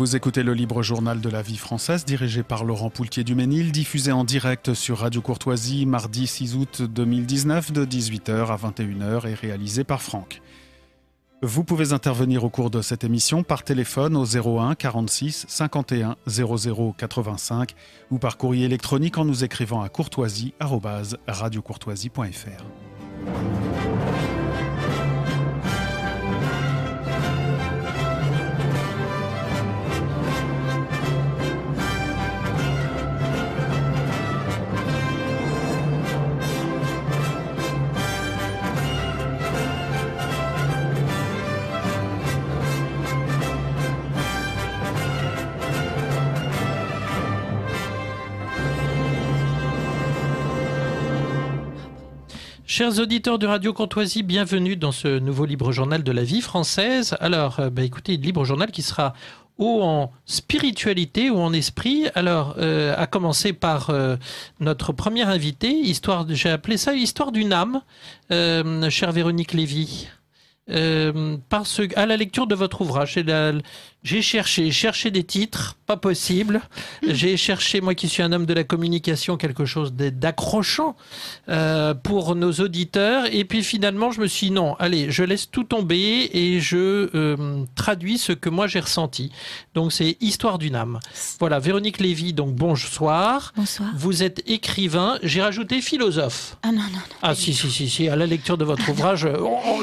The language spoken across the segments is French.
Vous écoutez le libre journal de la vie française dirigé par Laurent Poultier Duménil, diffusé en direct sur Radio Courtoisie mardi 6 août 2019 de 18h à 21h et réalisé par Franck. Vous pouvez intervenir au cours de cette émission par téléphone au 01 46 51 00 85 ou par courrier électronique en nous écrivant à courtoisie.fr. Chers auditeurs de Radio Courtoisie, bienvenue dans ce nouveau libre journal de la vie française. Alors, euh, bah, écoutez, libre journal qui sera haut en spiritualité ou en esprit. Alors, euh, à commencer par euh, notre premier invité, histoire, j'ai appelé ça histoire d'une âme, chère Véronique Lévy. parce, à la lecture de votre ouvrage, j'ai cherché, cherché des titres, pas possible. J'ai cherché, moi qui suis un homme de la communication, quelque chose d'accrochant euh, pour nos auditeurs. Et puis finalement, je me suis dit non, allez, je laisse tout tomber et je euh, traduis ce que moi j'ai ressenti. Donc c'est Histoire d'une âme. Voilà, Véronique Lévy, donc bonsoir. Bonsoir. Vous êtes écrivain, j'ai rajouté philosophe. Ah non, non, non. Ah si, si, si, si, à la lecture de votre ouvrage,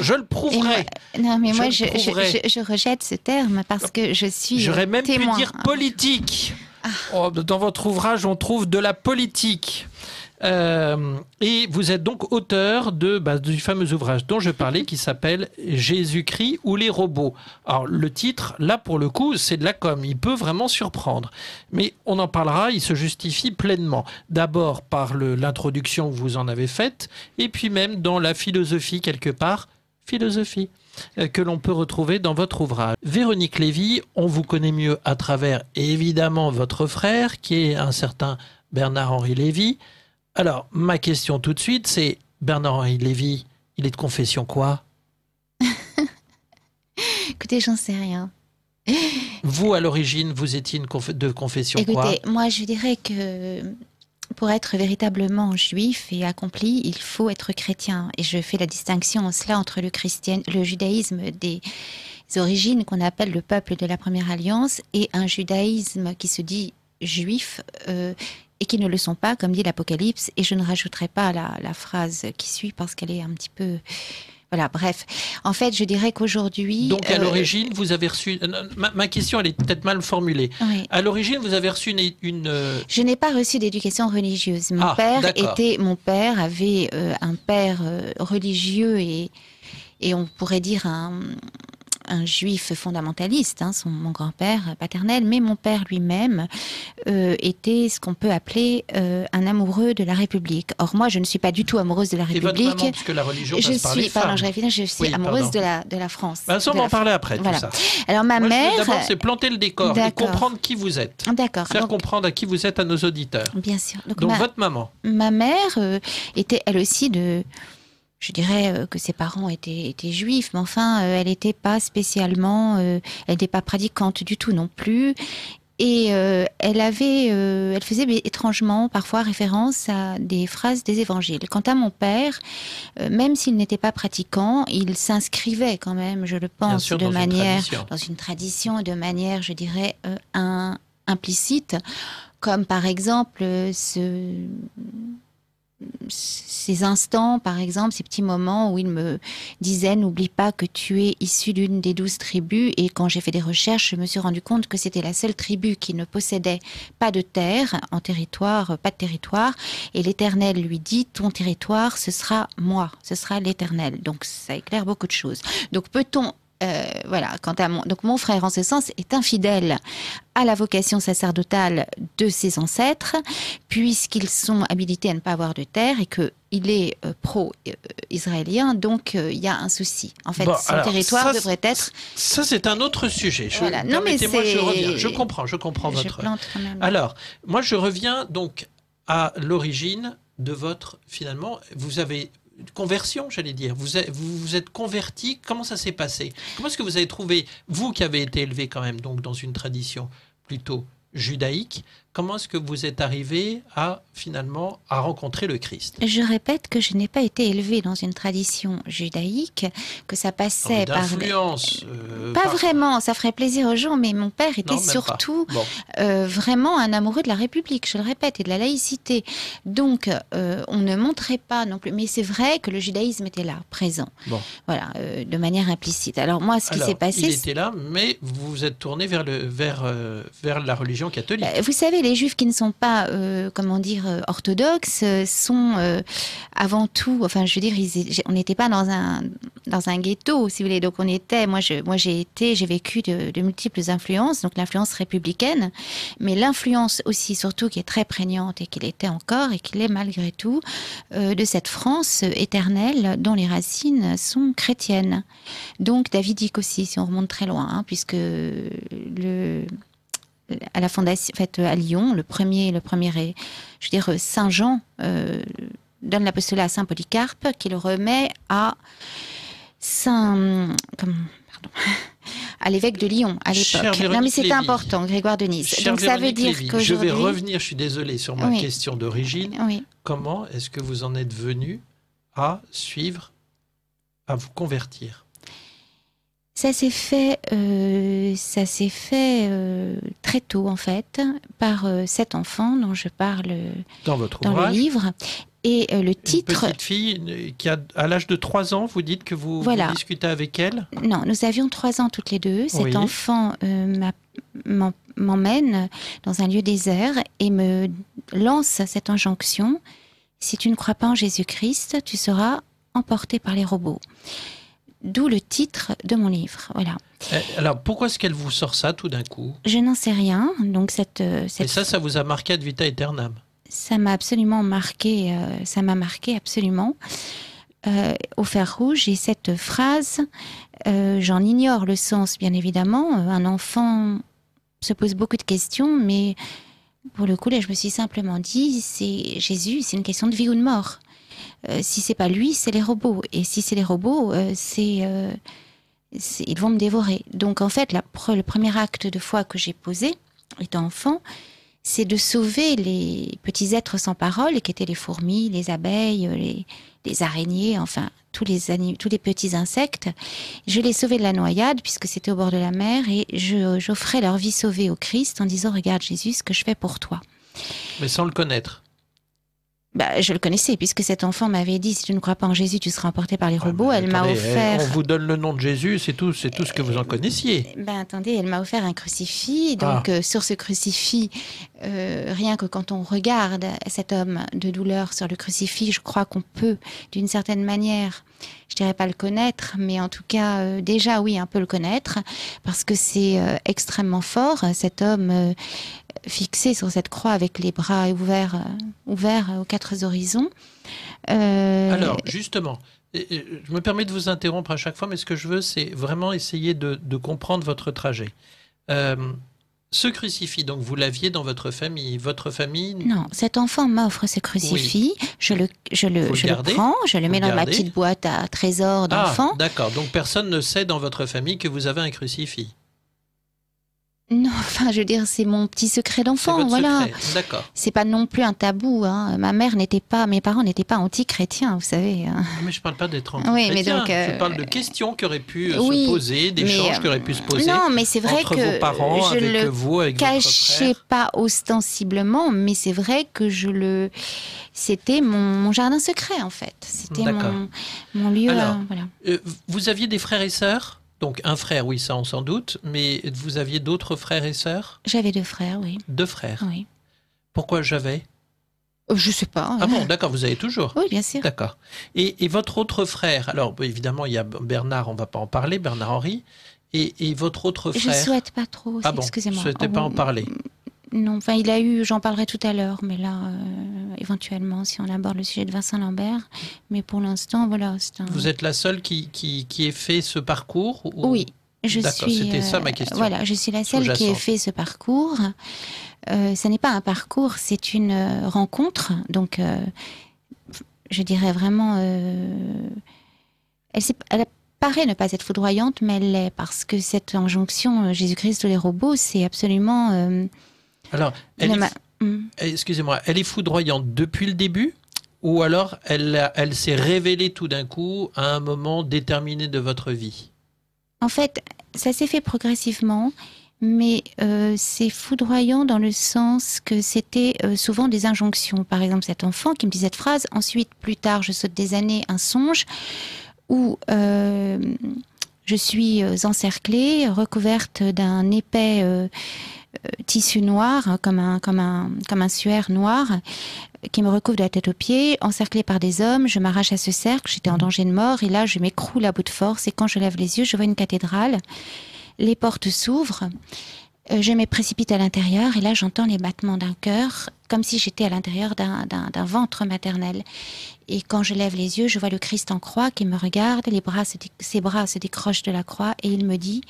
je le prouverai. non, mais moi, je, je, rejette ce terme parce que je, J'aurais même pu dire politique. Ah. Oh, dans votre ouvrage, on trouve de la politique. Euh, et vous êtes donc auteur de, bah, du fameux ouvrage dont je parlais qui s'appelle Jésus-Christ ou les robots. Alors le titre, là pour le coup, c'est de la com. Il peut vraiment surprendre. Mais on en parlera, il se justifie pleinement. D'abord par l'introduction que vous en avez faite, et puis même dans la philosophie quelque part. Philosophie. Euh, que l'on peut retrouver dans votre ouvrage. Véronique Lévy, on vous connaît mieux à travers évidemment votre frère, qui est un certain Bernard-Henri Lévy. Alors, ma question tout de suite, c'est Bernard-Henri Lévy, il est de confession quoi Écoutez, j'en sais rien. Vous, à l'origine, vous étiez de confession Écoutez, moi, je dirais que pour être véritablement juif et accompli, il faut être chrétien. Et je fais la distinction en cela entre le, le judaïsme des origines qu'on appelle le peuple de la première alliance et un judaïsme qui se dit juif euh, et qui ne le sont pas, comme dit l'Apocalypse. Et je ne rajouterai pas la phrase qui suit parce qu'elle est un petit peu voilà, bref. En fait, je dirais qu'aujourd'hui. Donc, à euh, l'origine, vous avez reçu. Ma, question, elle est peut-être mal formulée. Oui. À l'origine, vous avez reçu une. Euh, je n'ai pas reçu d'éducation religieuse. Mon ah, père était. Mon père avait euh, un père religieux et, et on pourrait dire un un juif fondamentaliste, hein, son, mon grand-père paternel, mais mon père lui-même euh, était ce qu'on peut appeler euh, un amoureux de la République. Or, moi, je ne suis pas du tout amoureuse de la République. Et votre maman, puisque la religion je suis, les je, je suis amoureuse de la, de la France. Ben, on on en parler après, ça. Alors, ma moi, mère... c'est planter le décor et comprendre qui vous êtes. Ah, d'accord. Faire comprendre à qui vous êtes à nos auditeurs. Bien sûr. Donc, votre maman. Ma mère euh, était, elle aussi, de je dirais euh, que ses parents étaient, étaient juifs, mais enfin, euh, elle n'était pas spécialement, euh, elle n'était pas pratiquante du tout non plus. Et elle avait, elle faisait étrangement parfois référence à des phrases des évangiles. Quant à mon père, même s'il n'était pas pratiquant, il s'inscrivait quand même, je le pense, de dans manière une dans une tradition, de manière, je dirais, un, implicite, comme par exemple ce ces instants, par exemple, ces petits moments où il me disait n'oublie pas que tu es issu d'une des douze tribus. Et quand j'ai fait des recherches, je me suis rendu compte que c'était la seule tribu qui ne possédait pas de terre en territoire, pas de territoire. Et l'Éternel lui dit ton territoire, ce sera moi, ce sera l'Éternel. Donc ça éclaire beaucoup de choses. Donc peut-on euh, voilà, quant à mon, donc mon frère en ce sens est infidèle à la vocation sacerdotale de ses ancêtres, puisqu'ils sont habilités à ne pas avoir de terre et que il est euh, pro-israélien, donc euh, il y a un souci. En fait, son territoire devrait être. Ça, c'est un autre sujet. Je, mais je Je comprends, je comprends votre. Alors, moi, je reviens donc à l'origine de votre. Finalement, vous avez conversion, j'allais dire. Vous, vous êtes converti. Comment ça s'est passé Comment est-ce que vous avez trouvé, vous qui avez été élevé quand même donc dans une tradition plutôt judaïque, comment est-ce que vous êtes arrivé à finalement à rencontrer le Christ Je répète que je n'ai pas été élevée dans une tradition judaïque, que ça passait par influence. Euh, pas vraiment, ça ferait plaisir aux gens, mais mon père était surtout euh, vraiment un amoureux de la République, je le répète, et de la laïcité. Donc euh, on ne montrait pas non plus, mais c'est vrai que le judaïsme était là, présent, voilà, de manière implicite. Alors moi, ce qui s'est passé, il était là, mais vous vous êtes tourné vers le vers vers la religion catholique. Vous savez les juifs qui ne sont pas, euh, comment dire, euh, orthodoxes euh, sont avant tout, enfin, je veux dire, on n'était pas dans un dans un ghetto, si vous voulez. Donc on était, moi, je, moi, j'ai été, j'ai vécu de, multiples influences, donc l'influence républicaine, mais l'influence aussi, surtout, qui est très prégnante et qui l'était encore et qui l'est malgré tout, de cette France éternelle dont les racines sont chrétiennes. Donc David dit aussi, si on remonte très loin, hein, puisque le à la fondation, euh, à Lyon, le premier, le premier, euh, je veux dire, euh, Saint Jean donne l'apostolat à Saint Polycarpe, qui le remet à Saint, pardon, à l'évêque de Lyon à l'époque. Non, mais c'est important, Grégoire de Nice. Donc ça veut dire que je vais revenir. Je suis désolé sur ma question d'origine. Comment est-ce que vous en êtes venu à suivre, à vous convertir ça s'est fait, euh, ça s'est fait euh, très tôt en fait par cet euh, enfant dont je parle dans votre le livre. Et le titre. Une petite fille qui a à l'âge de 3 ans, vous dites que vous, discutez avec elle. Non, nous avions 3 ans toutes les deux. Cet enfant m'emmène dans un lieu désert et me lance cette injonction si tu ne crois pas en Jésus-Christ, tu seras emporté par les robots d'où le titre de mon livre. Voilà. Eh, alors pourquoi est-ce qu'elle vous sort ça tout d'un coup Je n'en sais rien. Donc cette, euh, Et ça, ça vous a marqué ad vita aeternam Ça m'a absolument marqué. Euh, ça m'a marqué absolument. Euh, au fer rouge et cette phrase, j'en ignore le sens bien évidemment. Un enfant se pose beaucoup de questions, mais pour le coup là, je me suis simplement dit, c'est Jésus, c'est une question de vie ou de mort. Euh, si c'est pas lui, c'est les robots. Et si c'est les robots, euh, euh, c'est ils vont me dévorer. Donc en fait, le premier acte de foi que j'ai posé, étant enfant, c'est de sauver les petits êtres sans parole, qui étaient les fourmis, les abeilles, les, araignées, enfin tous les, tous les petits insectes. Je les sauvais de la noyade, puisque c'était au bord de la mer, et j'offrais leur vie sauvée au Christ en disant, regarde Jésus, ce que je fais pour toi. Mais sans le connaître bah, je le connaissais, puisque cet enfant m'avait dit, si tu ne crois pas en Jésus, tu seras emporté par les ah, robots. elle m'a eh, offert... On vous donne le nom de Jésus, c'est tout, c'est tout ce que vous en connaissiez. Ben, attendez, elle m'a offert un crucifix. Donc, ah. euh, sur ce crucifix, euh, rien que quand on regarde cet homme de douleur sur le crucifix, je crois qu'on peut, d'une certaine manière, je dirais pas le connaître, mais en tout cas, euh, déjà, oui, un peu le connaître, parce que c'est extrêmement fort. Cet homme fixé sur cette croix avec les bras ouverts, euh, ouverts euh, aux quatre horizons. Euh, Alors, justement, je me permets de vous interrompre à chaque fois, mais ce que je veux, c'est vraiment essayer de, comprendre votre trajet. ce crucifix, donc vous l'aviez dans votre famille, votre famille Non, cet enfant m'offre ce crucifix, je le, je, je le, prends, je le mets dans ma petite boîte à trésors ah, d'enfant. d'accord, donc personne ne sait dans votre famille que vous avez un crucifix non, enfin, je veux dire, c'est mon petit secret d'enfant, voilà. C'est pas non plus un tabou. Hein. Ma mère n'était pas, mes parents n'étaient pas anti-chrétiens, vous savez. Hein. Ah, mais je parle pas d'être anti-chrétien. je parle euh, de questions qui auraient pu euh, se poser, d'échanges qui auraient pu se poser. Non, mais c'est vrai que vos parents, je le vous, cachais pas ostensiblement, mais c'est vrai que je le, c'était mon, jardin secret en fait. C'était mon, lieu. Alors, euh, vous aviez des frères et sœurs donc un frère, oui, ça on s'en doute, mais vous aviez d'autres frères et sœurs J'avais deux frères, oui. Deux frères Oui. Pourquoi j'avais euh, je sais pas. Hein. Ah bon, d'accord, vous avez toujours. Oui, bien sûr. D'accord. Et, votre autre frère, alors évidemment, il y a Bernard, on ne va pas en parler, Bernard henri Et, votre autre frère. Je ne souhaite pas trop, ah excusez-moi. Je ne souhaitais oh, pas en parler. Non, enfin, il a eu, j'en parlerai tout à l'heure, mais là, euh, éventuellement, si on aborde le sujet de Vincent Lambert. Mais pour l'instant, voilà. Un... Vous êtes la seule qui, qui, qui ait fait ce parcours Oui, je suis. C'était ça euh, ma question. Voilà, je suis la seule qui ait fait ce parcours. Euh, ce n'est pas un parcours, c'est une rencontre. Donc, je dirais vraiment. elle, paraît ne pas être foudroyante, mais elle l'est parce que cette injonction Jésus-Christ ou les robots, c'est absolument alors, mm. eh, excusez-moi, elle est foudroyante depuis le début ou alors elle, elle s'est révélée tout d'un coup à un moment déterminé de votre vie En fait, ça s'est fait progressivement, mais euh, c'est foudroyant dans le sens que c'était euh, souvent des injonctions. Par exemple, cet enfant qui me disait cette phrase, ensuite, plus tard, je saute des années, un songe, ou... Je suis euh, encerclée, recouverte d'un épais euh, euh, tissu noir, hein, comme un, comme un suaire noir, qui me recouvre de la tête aux pieds, encerclée par des hommes. Je m'arrache à ce cercle, j'étais en danger de mort, et là, je m'écroule à bout de force, et quand je lève les yeux, je vois une cathédrale. Les portes s'ouvrent. Je me précipite à l'intérieur et là j'entends les battements d'un cœur comme si j'étais à l'intérieur d'un ventre maternel. Et quand je lève les yeux, je vois le Christ en croix qui me regarde, les bras ses bras se décrochent de la croix et il me dit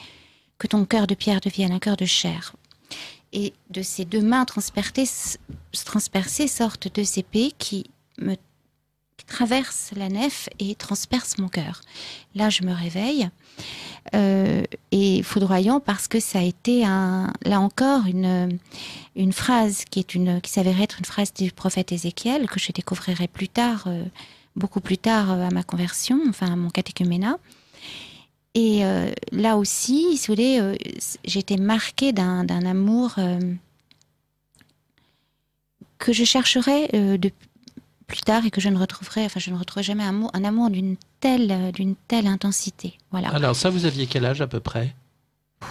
que ton cœur de pierre devienne un cœur de chair. Et de ses deux mains transpercées, transpercées sortent deux épées qui me traverse la nef et transperce mon cœur. Là, je me réveille euh, et foudroyant parce que ça a été un, là encore une, une phrase qui est une qui s'avère être une phrase du prophète Ézéchiel que je découvrirai plus tard, euh, beaucoup plus tard euh, à ma conversion, enfin à mon catéchuménat. Et là aussi, si vous voulez, j'étais marquée d'un amour que je chercherais de, plus tard et que je ne retrouverai, enfin, je ne retrouverai jamais un, un amour d'une telle, d'une telle intensité. Voilà. Alors ça, vous aviez quel âge à peu près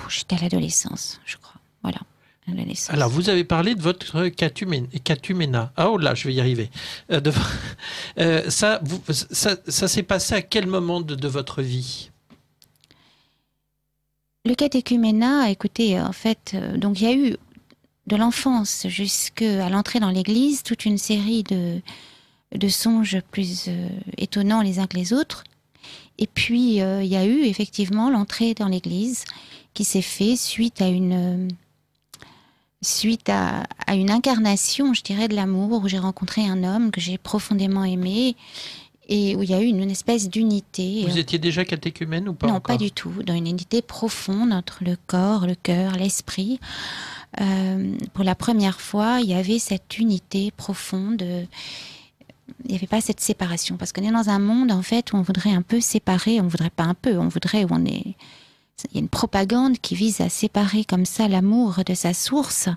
J'étais à l'adolescence, je crois. Voilà. Alors, vous avez parlé de votre catumena. Ah, oh là, je vais y arriver. Euh, euh, ça, ça, s'est passé à quel moment de, votre vie Le catéchuménat, écoutez, en fait, euh, donc il y a eu de l'enfance jusqu'à l'entrée dans l'Église toute une série de, de songes plus euh, étonnants les uns que les autres. Et puis, euh, il y a eu effectivement l'entrée dans l'église qui s'est faite suite à une euh, suite à, une incarnation, je dirais, de l'amour, où j'ai rencontré un homme que j'ai profondément aimé et où il y a eu une, espèce d'unité. Vous étiez déjà catéchumène ou pas Non, pas du tout, dans une unité profonde entre le corps, le cœur, l'esprit. pour la première fois, il y avait cette unité profonde il n'y avait pas cette séparation. Parce qu'on est dans un monde, en fait, où on voudrait un peu séparer, on voudrait pas un peu, on voudrait on est. Il y a une propagande qui vise à séparer comme ça l'amour de sa source,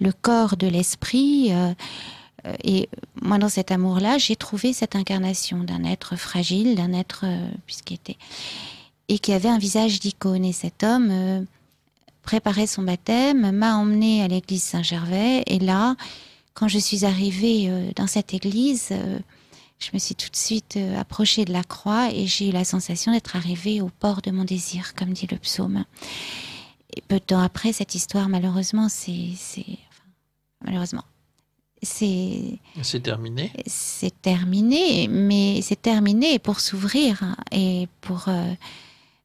le corps de l'esprit. Euh, et moi, dans cet amour-là, j'ai trouvé cette incarnation d'un être fragile, d'un être, euh, puisqu'il était. et qui avait un visage d'icône. Et cet homme. Euh, préparait son baptême, m'a emmené à l'église Saint-Gervais, et là, quand je suis arrivée euh, dans cette église, euh, je me suis tout de suite euh, approchée de la croix et j'ai eu la sensation d'être arrivée au port de mon désir, comme dit le psaume. Et peu de temps après, cette histoire, malheureusement, c'est. malheureusement. C'est. C'est terminé. C'est terminé, mais c'est terminé pour s'ouvrir et pour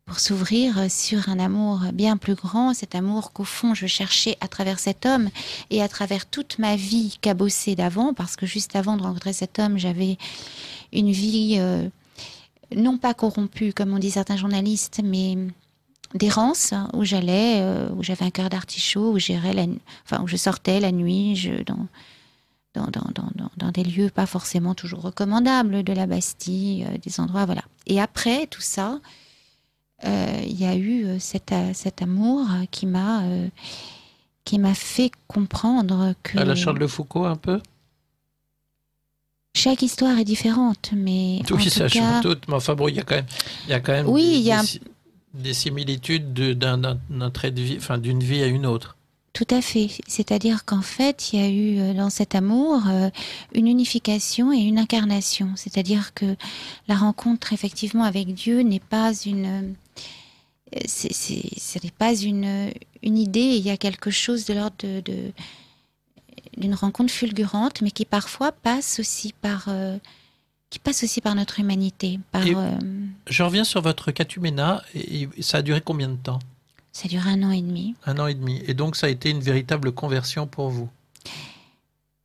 pour s'ouvrir sur un amour bien plus grand, cet amour qu'au fond je cherchais à travers cet homme et à travers toute ma vie cabossée d'avant, parce que juste avant de rencontrer cet homme, j'avais une vie euh, non pas corrompue, comme on dit certains journalistes, mais d'errance où j'allais, euh, où j'avais un cœur d'artichaut, où je sortais la nuit, je, dans, dans, des lieux pas forcément toujours recommandables, de la Bastille, euh, des endroits, voilà. Et après tout ça, euh, il y a eu euh, cet, cet amour qui m'a euh, qui m'a fait comprendre que. À la Charles de Foucault, un peu chaque histoire est différente, mais. en tout cas... toutes, mais enfin bon, il y a quand même, il y a quand même oui, des, y a... des similitudes d'un trait de vie, enfin d'une vie à une autre. Tout à fait. C'est-à-dire qu'en fait, il y a eu dans cet amour une unification et une incarnation. C'est-à-dire que la rencontre effectivement avec Dieu n'est pas une euh, ce n'est pas une, une idée, il y a quelque chose de l'ordre de, d'une rencontre fulgurante, mais qui parfois passe aussi par, euh, qui passe aussi par notre humanité. Par, euh, je reviens sur votre catumena, et ça a duré combien de temps Ça a duré un an et demi. Un an et demi, et donc ça a été une véritable conversion pour vous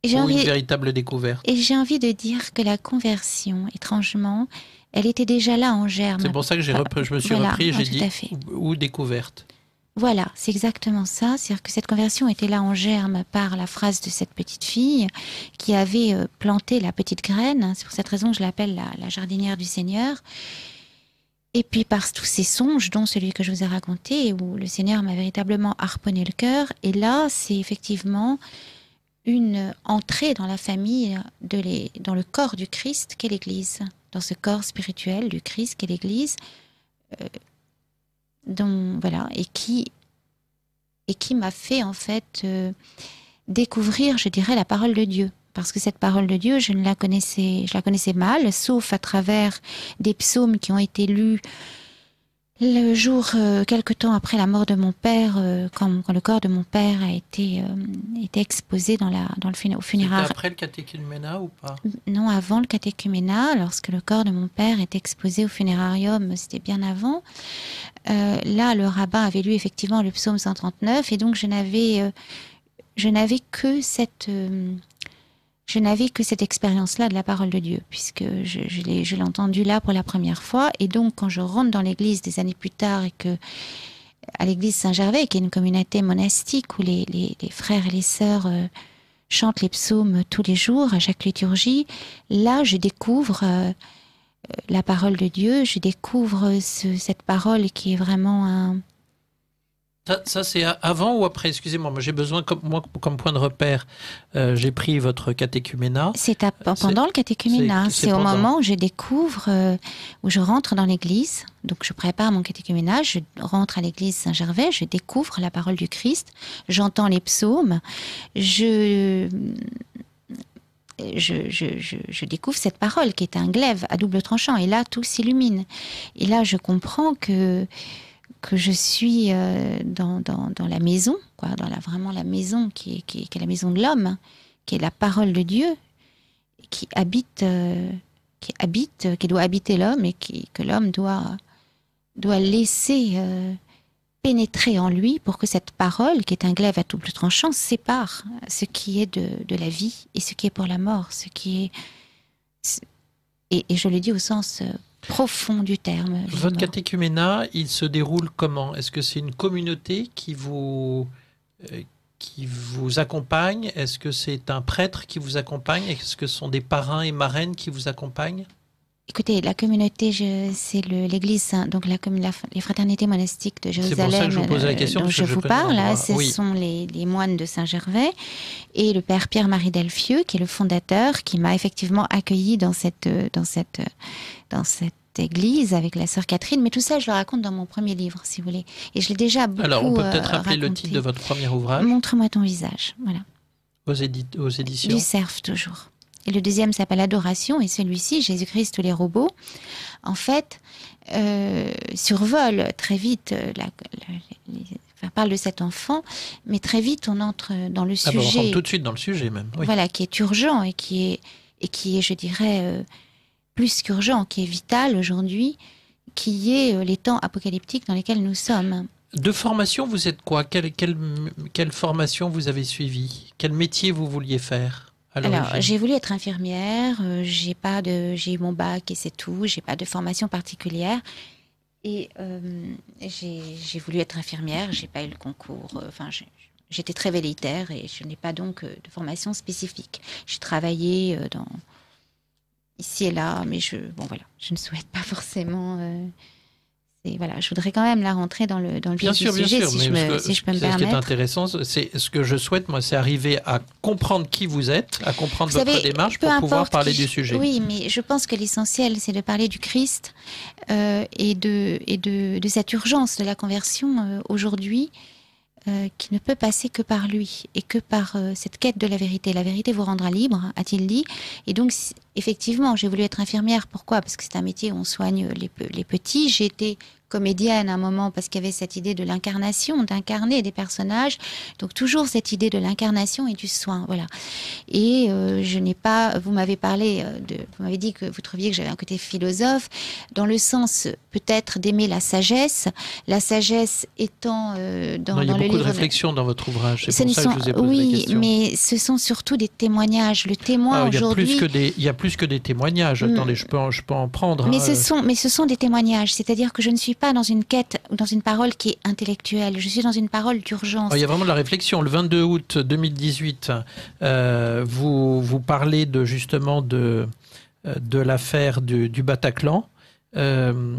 Ou une véritable découverte Et j'ai envie de dire que la conversion, étrangement, elle était déjà là en germe. C'est pour ça que je me suis voilà, repris, j'ai dit, ou, découverte. Voilà, c'est exactement ça. C'est-à-dire que cette conversion était là en germe par la phrase de cette petite fille qui avait euh, planté la petite graine. Hein. C'est pour cette raison que je l'appelle la, jardinière du Seigneur. Et puis par tous ces songes, dont celui que je vous ai raconté, où le Seigneur m'a véritablement harponné le cœur. Et là, c'est effectivement une entrée dans la famille, de dans le corps du Christ qu'est l'Église dans ce corps spirituel du Christ qu'est l'Église, euh, dont, voilà, et qui, et qui m'a fait en fait euh, découvrir, je dirais, la parole de Dieu. Parce que cette parole de Dieu, je ne la connaissais, je la connaissais mal, sauf à travers des psaumes qui ont été lus le jour, euh, quelque temps après la mort de mon père, euh, quand, quand, le corps de mon père a été, euh, exposé dans la, dans le au après le catéchuménat ou pas Non, avant le catéchuménat, lorsque le corps de mon père est exposé au funérarium, c'était bien avant. Euh, là, le rabbin avait lu effectivement le psaume 139, et donc je n'avais, je n'avais que cette je n'avais que cette expérience-là de la parole de Dieu, puisque je, l'ai, entendue là pour la première fois. Et donc, quand je rentre dans l'église des années plus tard et que à l'église Saint-Gervais, qui est une communauté monastique où les, frères et les sœurs euh, chantent les psaumes tous les jours à chaque liturgie, là, je découvre euh, la parole de Dieu, je découvre cette parole qui est vraiment un, ça, c'est avant ou après Excusez-moi, mais j'ai besoin, comme, moi, comme point de repère, euh, j'ai pris votre catéchuménat. C'est euh, pendant le catéchuménat, c'est au moment où je découvre, euh, où je rentre dans l'église. Donc je prépare mon catéchuménat, je rentre à l'église Saint-Gervais, je découvre la parole du Christ, j'entends les psaumes, je, découvre cette parole qui est un glaive à double tranchant. Et là, tout s'illumine. Et là, je comprends que que je suis euh, dans, la maison, quoi, dans vraiment la maison qui est, la maison de l'homme, hein, qui est la parole de Dieu, qui habite, euh, qui habite, euh, qui doit habiter l'homme et que l'homme doit, doit laisser pénétrer en lui pour que cette parole, qui est un glaive à double tranchant, sépare ce qui est de, la vie et ce qui est pour la mort, ce qui est, et je le dis au sens profond du terme. Votre catéchuménat, il se déroule comment Est-ce que c'est une communauté qui vous, euh, qui vous accompagne Est-ce que c'est un prêtre qui vous accompagne Est-ce que ce sont des parrains et marraines qui vous accompagnent Écoutez, la communauté, c'est l'Église, hein. donc la, les fraternités monastiques de Jérusalem. C'est ça que je vous la question. Euh, dont je, vous parle, hein, ce sont les, moines de Saint-Gervais et le père Pierre-Marie Delfieux, qui est le fondateur, qui m'a effectivement accueilli dans cette, dans cette, dans cette église avec la sœur Catherine, mais tout ça, je le raconte dans mon premier livre, si vous voulez. Et je l'ai déjà beaucoup Alors, on peut peut-être euh, rappeler le titre de votre premier ouvrage. Montre-moi ton visage, voilà. Aux, aux éditions. Du CERF, toujours. Et le deuxième s'appelle Adoration, et celui-ci, Jésus-Christ les robots, en fait, euh, survole très vite, euh, parle de cet enfant, mais très vite on entre dans le sujet. Ah on rentre tout de suite dans le sujet même. Voilà, qui est urgent et qui est, et qui est je dirais, euh, plus qu'urgent, qui est vital aujourd'hui, qui est les temps apocalyptiques dans lesquels nous sommes. De formation, vous êtes quoi quelle, quelle formation vous avez suivie Quel métier vous vouliez faire alors, j'ai voulu être infirmière. Euh, j'ai pas de, j'ai eu mon bac et c'est tout. J'ai pas de formation particulière. Et euh, j'ai voulu être infirmière. J'ai pas eu le concours. Euh, enfin, j'étais très vélitaire et je n'ai pas donc de formation spécifique. J'ai travaillé dans ici et là, mais je, bon voilà, je ne souhaite pas forcément voilà, je voudrais quand même la rentrer dans le, dans le bien du sujet, si, je si, je peux me permettre. Ce qui est intéressant, c'est ce que je souhaite, moi, c'est arriver à comprendre qui vous êtes, à comprendre votre démarche pour pouvoir parler du sujet. Oui, mais je pense que l'essentiel, c'est de parler du Christ euh, et, de, et de, de, cette urgence de la conversion euh, aujourd'hui euh, qui ne peut passer que par lui et que par euh, cette quête de la vérité. La vérité vous rendra libre, a-t-il dit. Et donc, effectivement, j'ai voulu être infirmière. Pourquoi Parce que c'est un métier où on soigne les, les petits. J'ai été comédienne à un moment parce qu'il y avait cette idée de l'incarnation, d'incarner des personnages. Donc toujours cette idée de l'incarnation et du soin, voilà. Et euh, je n'ai pas, vous m'avez parlé euh, de, vous m'avez dit que vous trouviez que j'avais un côté philosophe dans le sens peut-être d'aimer la sagesse, la sagesse étant euh, dans, le il y a beaucoup de réflexion dans votre ouvrage. C'est pour ça que je vous ai posé oui, mais ce sont surtout des témoignages. Le témoin ah, aujourd'hui, il y a plus que des témoignages. Hmm. Attendez, je peux, en, je peux en prendre. Mais ce sont, mais ce sont des témoignages. C'est-à-dire que je ne suis pas dans une quête ou dans une parole qui est intellectuelle. Je suis dans une parole d'urgence. Oh, il y a vraiment de la réflexion. Le 22 août 2018, euh, vous, vous parlez de, justement de, euh, de l'affaire du, Bataclan. Euh,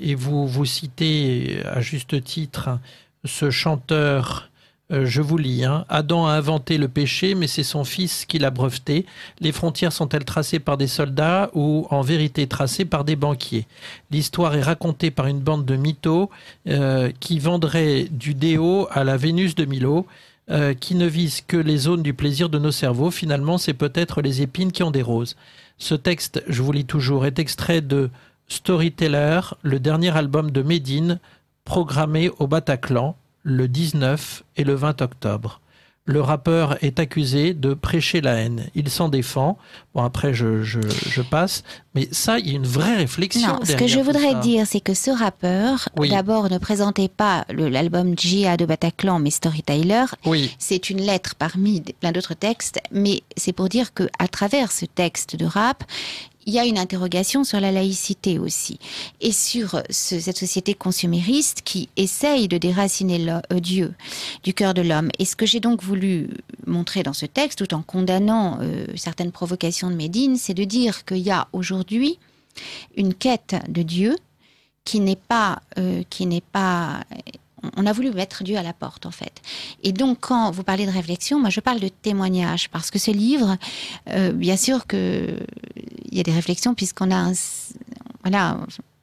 et vous, vous citez à juste titre ce chanteur euh, je vous lis. Hein. Adam a inventé le péché, mais c'est son fils qui l'a breveté. Les frontières sont-elles tracées par des soldats ou en vérité tracées par des banquiers L'histoire est racontée par une bande de mythos euh, qui vendrait du déo à la Vénus de Milo. Euh, qui ne vise que les zones du plaisir de nos cerveaux. Finalement, c'est peut-être les épines qui ont des roses. Ce texte, je vous lis toujours, est extrait de Storyteller, le dernier album de Médine, programmé au Bataclan, le 19 et le 20 octobre. Le rappeur est accusé de prêcher la haine. Il s'en défend. Bon, après, je, passe. Mais ça, il y a une vraie réflexion. Non, ce que je voudrais dire, c'est que ce rappeur, d'abord, ne présentait pas l'album G.A. de Bataclan, mais Storyteller. Oui. C'est une lettre parmi plein d'autres textes. Mais c'est pour dire que à travers ce texte de rap, il y a une interrogation sur la laïcité aussi et sur euh, cette société consumériste qui essaye de déraciner euh, Dieu du cœur de l'homme. Et ce que j'ai donc voulu montrer dans ce texte, tout en condamnant euh, certaines provocations de Médine, c'est de dire qu'il y a aujourd'hui une quête de Dieu qui n'est pas qui n'est pas on a voulu mettre Dieu à la porte, en fait. Et donc, quand vous parlez de réflexion, moi, je parle de témoignage, parce que ce livre, euh, bien sûr qu'il y a des réflexions, puisqu'on a, voilà,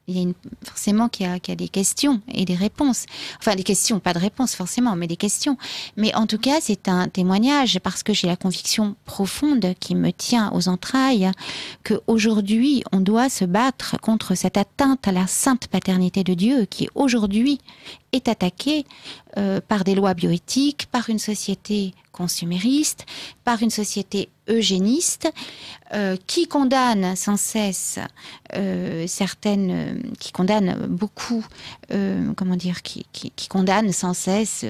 il y a forcément qu'il y, a des questions et des réponses. Enfin, des questions, pas de réponses forcément, mais des questions. Mais en tout cas, c'est un témoignage parce que j'ai la conviction profonde qui me tient aux entrailles que aujourd'hui, on doit se battre contre cette atteinte à la sainte paternité de Dieu qui aujourd'hui est attaquée euh, par des lois bioéthiques, par une société consumériste, par une société eugéniste euh, qui condamne sans cesse euh, certaines, qui condamne beaucoup, euh, comment dire, qui, condamne sans cesse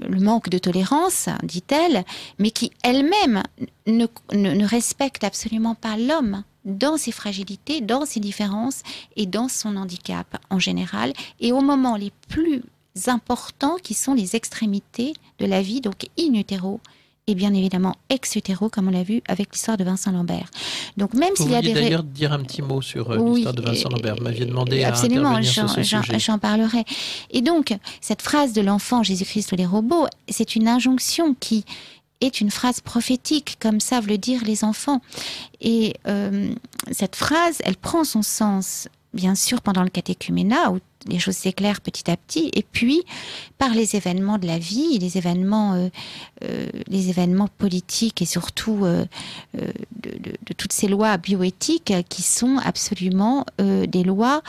le manque de tolérance, dit-elle, mais qui elle-même ne, ne respecte absolument pas l'homme dans ses fragilités, dans ses différences et dans son handicap en général. Et au moment les plus importants qui sont les extrémités de la vie, donc in utero, et bien évidemment ex utero, comme on l'a vu avec l'histoire de Vincent Lambert. Donc même s'il y a des d'ailleurs dire un petit mot sur euh, l'histoire de Vincent euh, Lambert. Vous m'aviez demandé absolument, à intervenir sur ce J'en parlerai. Et donc cette phrase de l'enfant Jésus-Christ ou les robots, c'est une injonction qui est une phrase prophétique, comme savent le dire les enfants. Et euh, cette phrase, elle prend son sens bien sûr pendant le catéchuménat où les choses s'éclairent petit à petit, et puis par les événements de la vie, les événements, euh, euh, les événements politiques et surtout euh, de, toutes ces lois bioéthiques qui sont absolument des lois,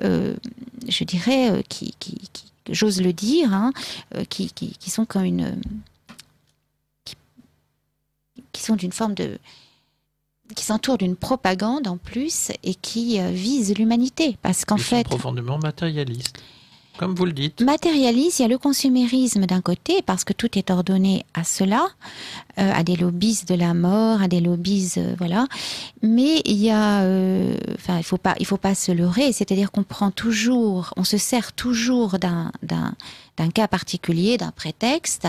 je dirais, qui, qui, j'ose le dire, hein, qui, qui, sont comme une, qui, sont d'une forme de qui s'entoure d'une propagande en plus et qui euh, vise l'humanité. Parce qu'en fait. Sont profondément matérialiste. Comme vous le dites. Matérialiste, il y a le consumérisme d'un côté, parce que tout est ordonné à cela, euh, à des lobbies de la mort, à des lobbies, euh, voilà. Mais il y a, enfin, il faut pas, il faut pas se leurrer. C'est-à-dire qu'on prend toujours, on se sert toujours d'un, d'un cas particulier, d'un prétexte.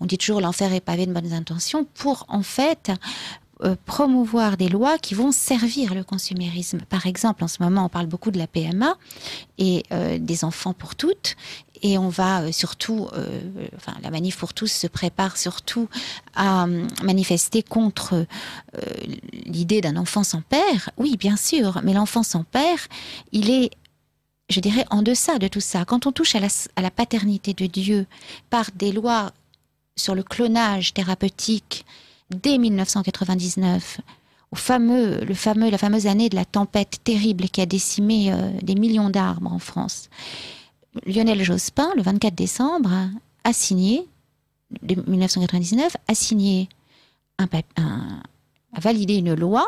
On dit toujours l'enfer est pavé de bonnes intentions pour en fait euh, promouvoir des lois qui vont servir le consumérisme. Par exemple, en ce moment, on parle beaucoup de la PMA et euh, des enfants pour toutes. Et on va euh, surtout, la manif pour tous se prépare surtout à manifester contre l'idée d'un enfant sans père. Oui, bien sûr, mais l'enfant sans père, il est je dirais en deçà de tout ça. Quand on touche à la paternité de Dieu par des lois sur le clonage thérapeutique, dès 1999, au fameux, le fameux, la fameuse année de la tempête terrible qui a décimé euh, des millions d'arbres en France, Lionel Jospin, le 24 décembre, a signé, 1999, a signé, validé une loi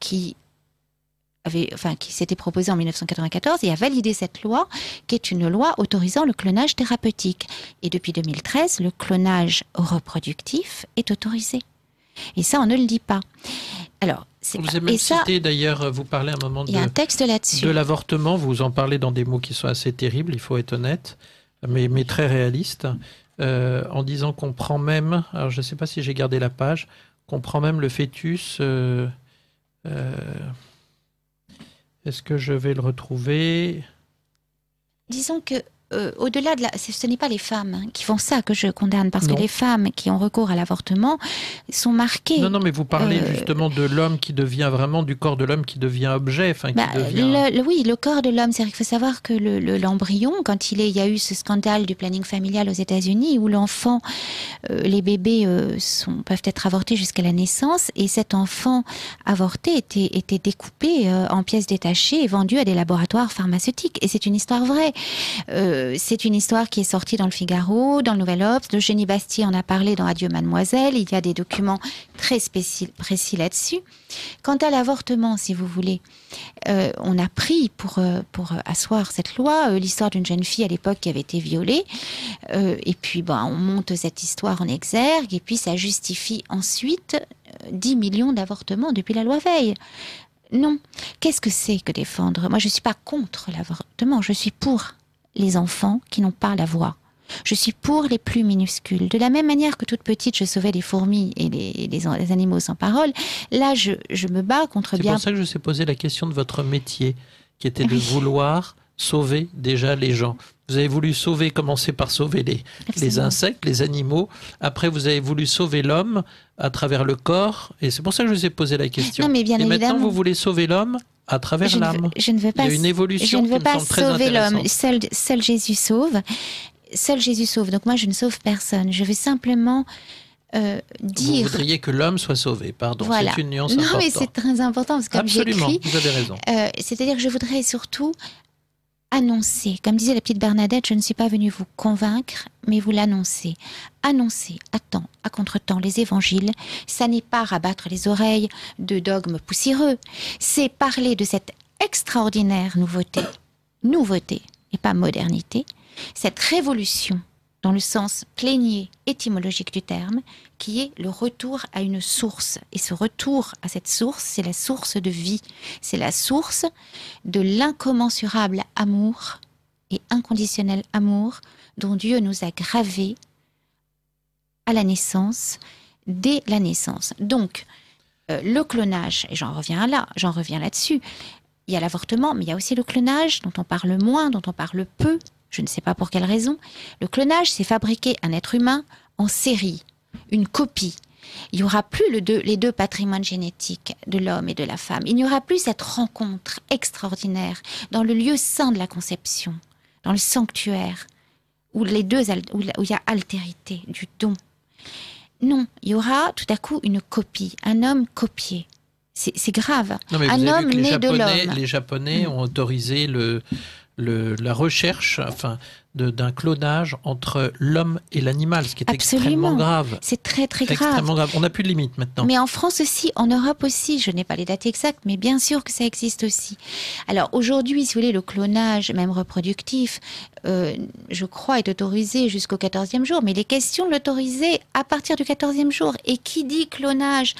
qui avait, enfin, qui s'était proposée en 1994 et a validé cette loi, qui est une loi autorisant le clonage thérapeutique. Et depuis 2013, le clonage reproductif est autorisé. Et ça, on ne le dit pas. Alors, vous avez même cité d'ailleurs, vous parlez à un moment de, un texte là-dessus. de l'avortement, vous en parlez dans des mots qui sont assez terribles, il faut être honnête, mais, mais très réalistes, euh, en disant qu'on prend même, alors je ne sais pas si j'ai gardé la page, qu'on prend même le fœtus. Euh, euh, est-ce que je vais le retrouver Disons que euh, au-delà de la, ce n'est pas les femmes hein, qui font ça que je condamne, parce que les femmes qui ont recours à l'avortement sont marquées. Non, non, mais vous parlez euh, justement de l'homme qui devient vraiment du corps de l'homme qui devient objet, enfin qui bah, devient... oui, le corps de l'homme, c'est-à-dire qu'il faut savoir que l'embryon, le, l'embryon quand il est, il y a eu ce scandale du planning familial aux États-Unis où l'enfant, euh, les bébés sont, peuvent être avortés jusqu'à la naissance, et cet enfant avorté était, était découpé en pièces détachées et vendu à des laboratoires pharmaceutiques, et c'est une histoire vraie. Euh, c'est une histoire qui est sortie dans le Figaro, dans le Nouvel Obs. Eugénie Jenny en a parlé dans Adieu Mademoiselle. Il y a des documents très précis là-dessus. Quant à l'avortement, si vous voulez, euh, on a pris pour, euh, asseoir cette loi l'histoire d'une jeune fille à l'époque qui avait été violée. et puis, bah, on monte cette histoire en exergue et puis ça justifie ensuite 10 millions d'avortements depuis la loi Veil. Non. Qu'est-ce que c'est que défendre Moi, je ne suis pas contre l'avortement, je suis pour les enfants qui n'ont pas la voix. Je suis pour les plus minuscules. De la même manière que toute petite, je sauvais les fourmis et les, animaux sans parole, là, je, me bats contre bien... C'est pour ça que je sais posé la question de votre métier, qui était de vouloir sauver déjà les gens. Vous avez voulu sauver, commencer par sauver les insectes, les animaux. Après, vous avez voulu sauver l'homme à travers le corps. Et c'est pour ça que je vous ai posé la question. Non, mais bien et maintenant, vous voulez sauver l'homme à travers l'âme. Je ne veux pas. Il y a une évolution. Je ne veux pas sauver l'homme. Seul, Jésus sauve. Seul Jésus sauve. Donc moi, je ne sauve personne. Je veux simplement. Euh, dire... Vous voudriez que l'homme soit sauvé, pardon. C'est une nuance non, importante. Non, mais c'est très important parce que Absolument, vous avez raison. Euh, c'est-à-dire que je voudrais surtout annoncer, Comme disait la petite Bernadette, je ne suis pas venue vous convaincre, mais vous l'annoncez. annoncer à temps, à contre-temps les évangiles, ça n'est pas rabattre les oreilles de dogmes poussiéreux, c'est parler de cette extraordinaire nouveauté, nouveauté et pas modernité, cette révolution dans le sens plénier étymologique du terme, qui est le retour à une source. Et ce retour à cette source, c'est la source de vie, c'est la source de l'incommensurable amour et inconditionnel amour dont Dieu nous a gravé à la naissance, dès la naissance. Donc, euh, le clonage, et j'en reviens là, j'en reviens là-dessus, il y a l'avortement, mais il y a aussi le clonage dont on parle moins, dont on parle peu, je ne sais pas pour quelle raison, le clonage, c'est fabriquer un être humain en série, une copie. Il n'y aura plus les deux patrimoines génétiques de l'homme et de la femme. Il n'y aura plus cette rencontre extraordinaire dans le lieu saint de la conception, dans le sanctuaire, où les deux il y a altérité du don. Non, il y aura tout à coup une copie, un homme copié. C'est grave. un homme né de l'homme. Les Japonais mm. ont autorisé le, la recherche enfin, d'un clonage entre l'homme et l'animal, ce qui est extrêmement grave. C'est très très extrêmement grave. On n'a plus de limite maintenant. Mais en France aussi, en Europe aussi, je n'ai pas les dates exactes, mais bien sûr que ça existe aussi. Alors aujourd'hui, si vous voulez, le clonage, même reproductif, euh, je crois, est autorisé jusqu'au 14e jour, mais les questions de l'autoriser à partir du 14e jour. Et qui dit clonage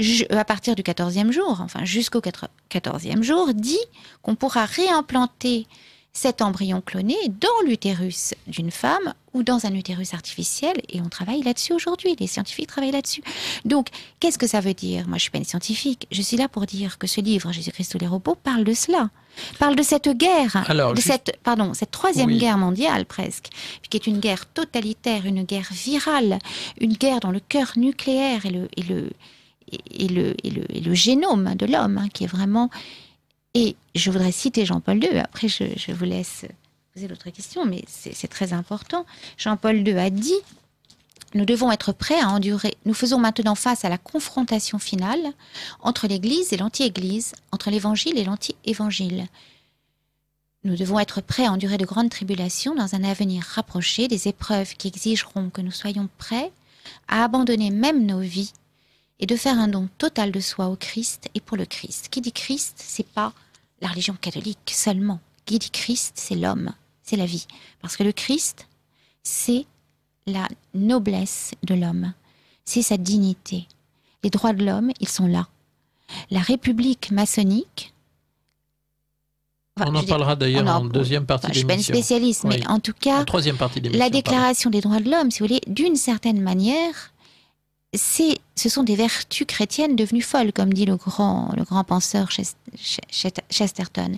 euh, à partir du 14e jour, enfin jusqu'au 14e jour, dit qu'on pourra réimplanter cet embryon cloné dans l'utérus d'une femme ou dans un utérus artificiel. Et on travaille là-dessus aujourd'hui. Les scientifiques travaillent là-dessus. Donc, qu'est-ce que ça veut dire Moi, je suis pas une scientifique. Je suis là pour dire que ce livre, Jésus-Christ ou les robots, parle de cela. Parle de cette guerre, Alors, de cette, pardon, cette troisième guerre mondiale presque, qui est une guerre totalitaire, une guerre virale, une guerre dans le cœur nucléaire et le, le, et le, le, génome de l'homme, hein, qui est vraiment et je voudrais citer Jean-Paul II, après je, vous laisse poser l'autre question, mais c'est très important. Jean-Paul II a dit, nous devons être prêts à endurer, nous faisons maintenant face à la confrontation finale entre l'Église et l'anti-Église, entre l'Évangile et l'anti-Évangile. Nous devons être prêts à endurer de grandes tribulations dans un avenir rapproché, des épreuves qui exigeront que nous soyons prêts à abandonner même nos vies et de faire un don total de soi au Christ et pour le Christ. Qui dit Christ, c'est pas la religion catholique seulement. Qui dit Christ, c'est l'homme, c'est la vie. Parce que le Christ, c'est la noblesse de l'homme, c'est sa dignité. Les droits de l'homme, ils sont là. La République maçonnique... on en parlera d'ailleurs en, deuxième partie de Je suis pas spécialiste, mais en tout cas, troisième partie la Déclaration des droits de l'homme, si vous voulez, d'une certaine manière, ce sont des vertus chrétiennes devenues folles, comme dit le grand, le grand penseur Chesterton.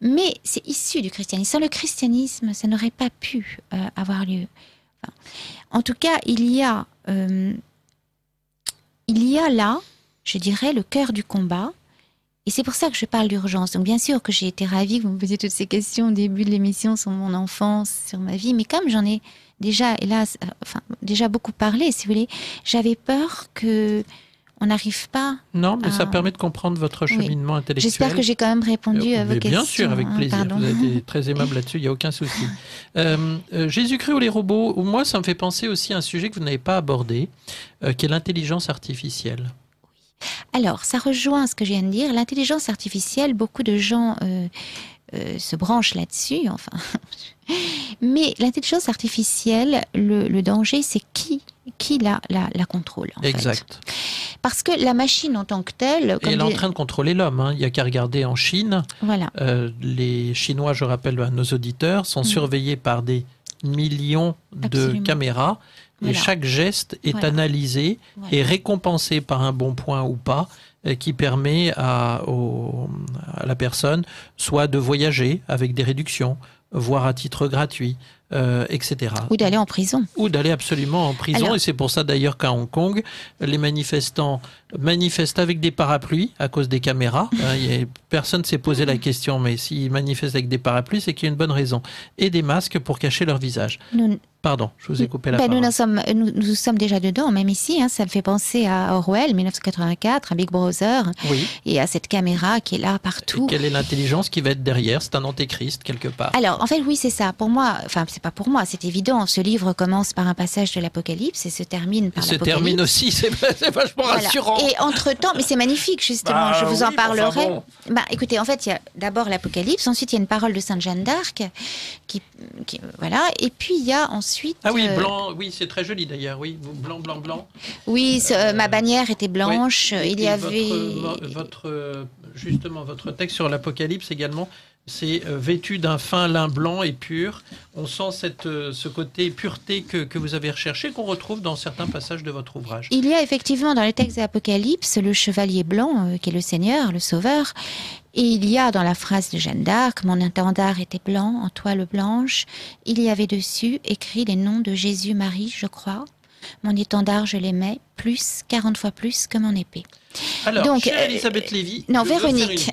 Mais c'est issu du christianisme. Sans le christianisme, ça n'aurait pas pu euh, avoir lieu. en tout cas, il y a, euh, il y a là, je dirais, le cœur du combat. Et c'est pour ça que je parle d'urgence. Donc bien sûr que j'ai été ravie que vous me posiez toutes ces questions au début de l'émission sur mon enfance, sur ma vie, mais comme j'en ai déjà, hélas, euh, enfin, déjà beaucoup parlé, si vous voulez, j'avais peur que on n'arrive pas. Non, mais ça permet de comprendre votre cheminement intellectuel. J'espère que j'ai quand même répondu euh, à vos questions. Bien sûr, avec hein, plaisir. vous avez été très aimable là-dessus, il n'y a aucun souci. Euh, Jésus-Christ ou les robots, ou moi, ça me fait penser aussi à un sujet que vous n'avez pas abordé, qui est l'intelligence artificielle. Alors, ça rejoint ce que je viens de dire. L'intelligence artificielle, beaucoup de gens euh, se branche là-dessus, enfin. Mais l'intelligence artificielle, le, danger, c'est qui qui la, contrôle. En exact. Parce que la machine en tant que telle. elle est en train de contrôler l'homme. Hein. Il n'y a qu'à regarder en Chine. Voilà. Euh, les Chinois, je rappelle à nos auditeurs, sont mm. surveillés par des millions de caméras. Et chaque geste est analysé et récompensé par un bon point ou pas. Euh, qui permet à, la personne soit de voyager avec des réductions, voire à titre gratuit, euh, etc. Ou d'aller en prison. Ou d'aller absolument en prison. Et c'est pour ça d'ailleurs qu'à Hong Kong, les manifestants manifestent avec des parapluies à cause des caméras. Hein, personne ne s'est posé la question, mais s'ils manifestent avec des parapluies, c'est qu'il y a une bonne raison. Et des masques pour cacher leur visage. Pardon, je vous ai coupé la ben, parole. Nous, sommes, nous, nous, sommes déjà dedans, même ici. Hein. ça me fait penser à Orwell, 1984, à Big Brother, et à cette caméra qui est là partout. Et quelle est l'intelligence qui va être derrière C'est un antéchrist, quelque part. Alors, en fait, oui, c'est ça. Pour moi, enfin, pas pour moi, c'est évident. Ce livre commence par un passage de l'Apocalypse et se termine par l'Apocalypse. Se termine aussi, c'est vachement rassurant. Et entre temps, mais c'est magnifique justement. Bah je vous en parlerai. Bah, écoutez, en fait, il y a d'abord l'Apocalypse, ensuite il y a une parole de Sainte Jeanne d'Arc, qui, voilà, et puis il y a ensuite. Ah oui, euh, blanc, oui, c'est très joli d'ailleurs, oui, blanc, blanc, blanc. Oui, euh, euh, ma bannière était blanche. Il y avait votre, justement votre texte sur l'Apocalypse également c'est euh, vêtu d'un fin lin blanc et pur. On sent cette, euh, ce côté pureté que, vous avez recherché, qu'on retrouve dans certains passages de votre ouvrage. Il y a effectivement dans les textes d'Apocalypse, le chevalier blanc, euh, qui est le Seigneur, le Sauveur. Et il y a dans la phrase de Jeanne d'Arc, mon étendard était blanc, en toile blanche. Il y avait dessus écrit les noms de Jésus-Marie, je crois. Mon étendard, je l'aimais, plus, quarante fois plus que mon épée. Alors, euh, Elisabeth Lévy. Non, Véronique.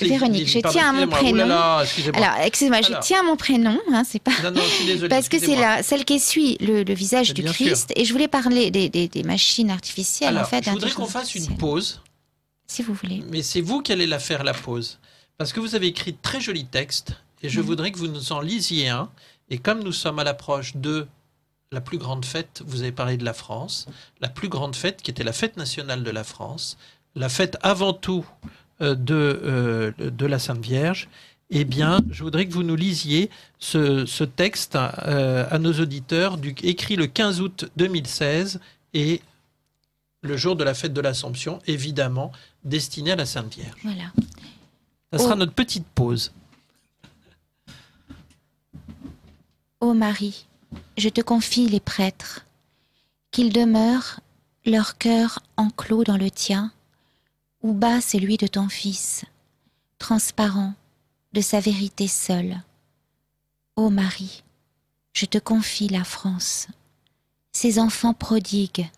Véronique, je tiens à mon prénom. Oh alors, excusez-moi, je tiens à mon prénom. Hein, c'est pas. Non, non, je suis désolée, Parce que c'est celle qui suit le, visage du Christ. Et je voulais parler des, machines artificielles, en fait. Je voudrais qu'on fasse une pause. Si vous voulez. Mais c'est vous qui allez la faire, la pause. Parce que vous avez écrit de très jolis textes. Et je voudrais que vous nous en lisiez un. Et comme nous sommes à l'approche de la plus grande fête, vous avez parlé de la France, la plus grande fête qui était la fête nationale de la France, la fête avant tout euh, de, euh, de la Sainte Vierge, eh bien, je voudrais que vous nous lisiez ce, texte euh, à nos auditeurs, écrit le 15 août 2016 et le jour de la fête de l'Assomption, évidemment, destiné à la Sainte Vierge. Voilà. Ça sera notre petite pause. Ô Marie, je te confie les prêtres, qu'ils demeurent, leur cœur enclos dans le tien, ou bas celui de ton Fils, transparent de sa vérité seule. Ô Marie, je te confie la France, ses enfants prodigues.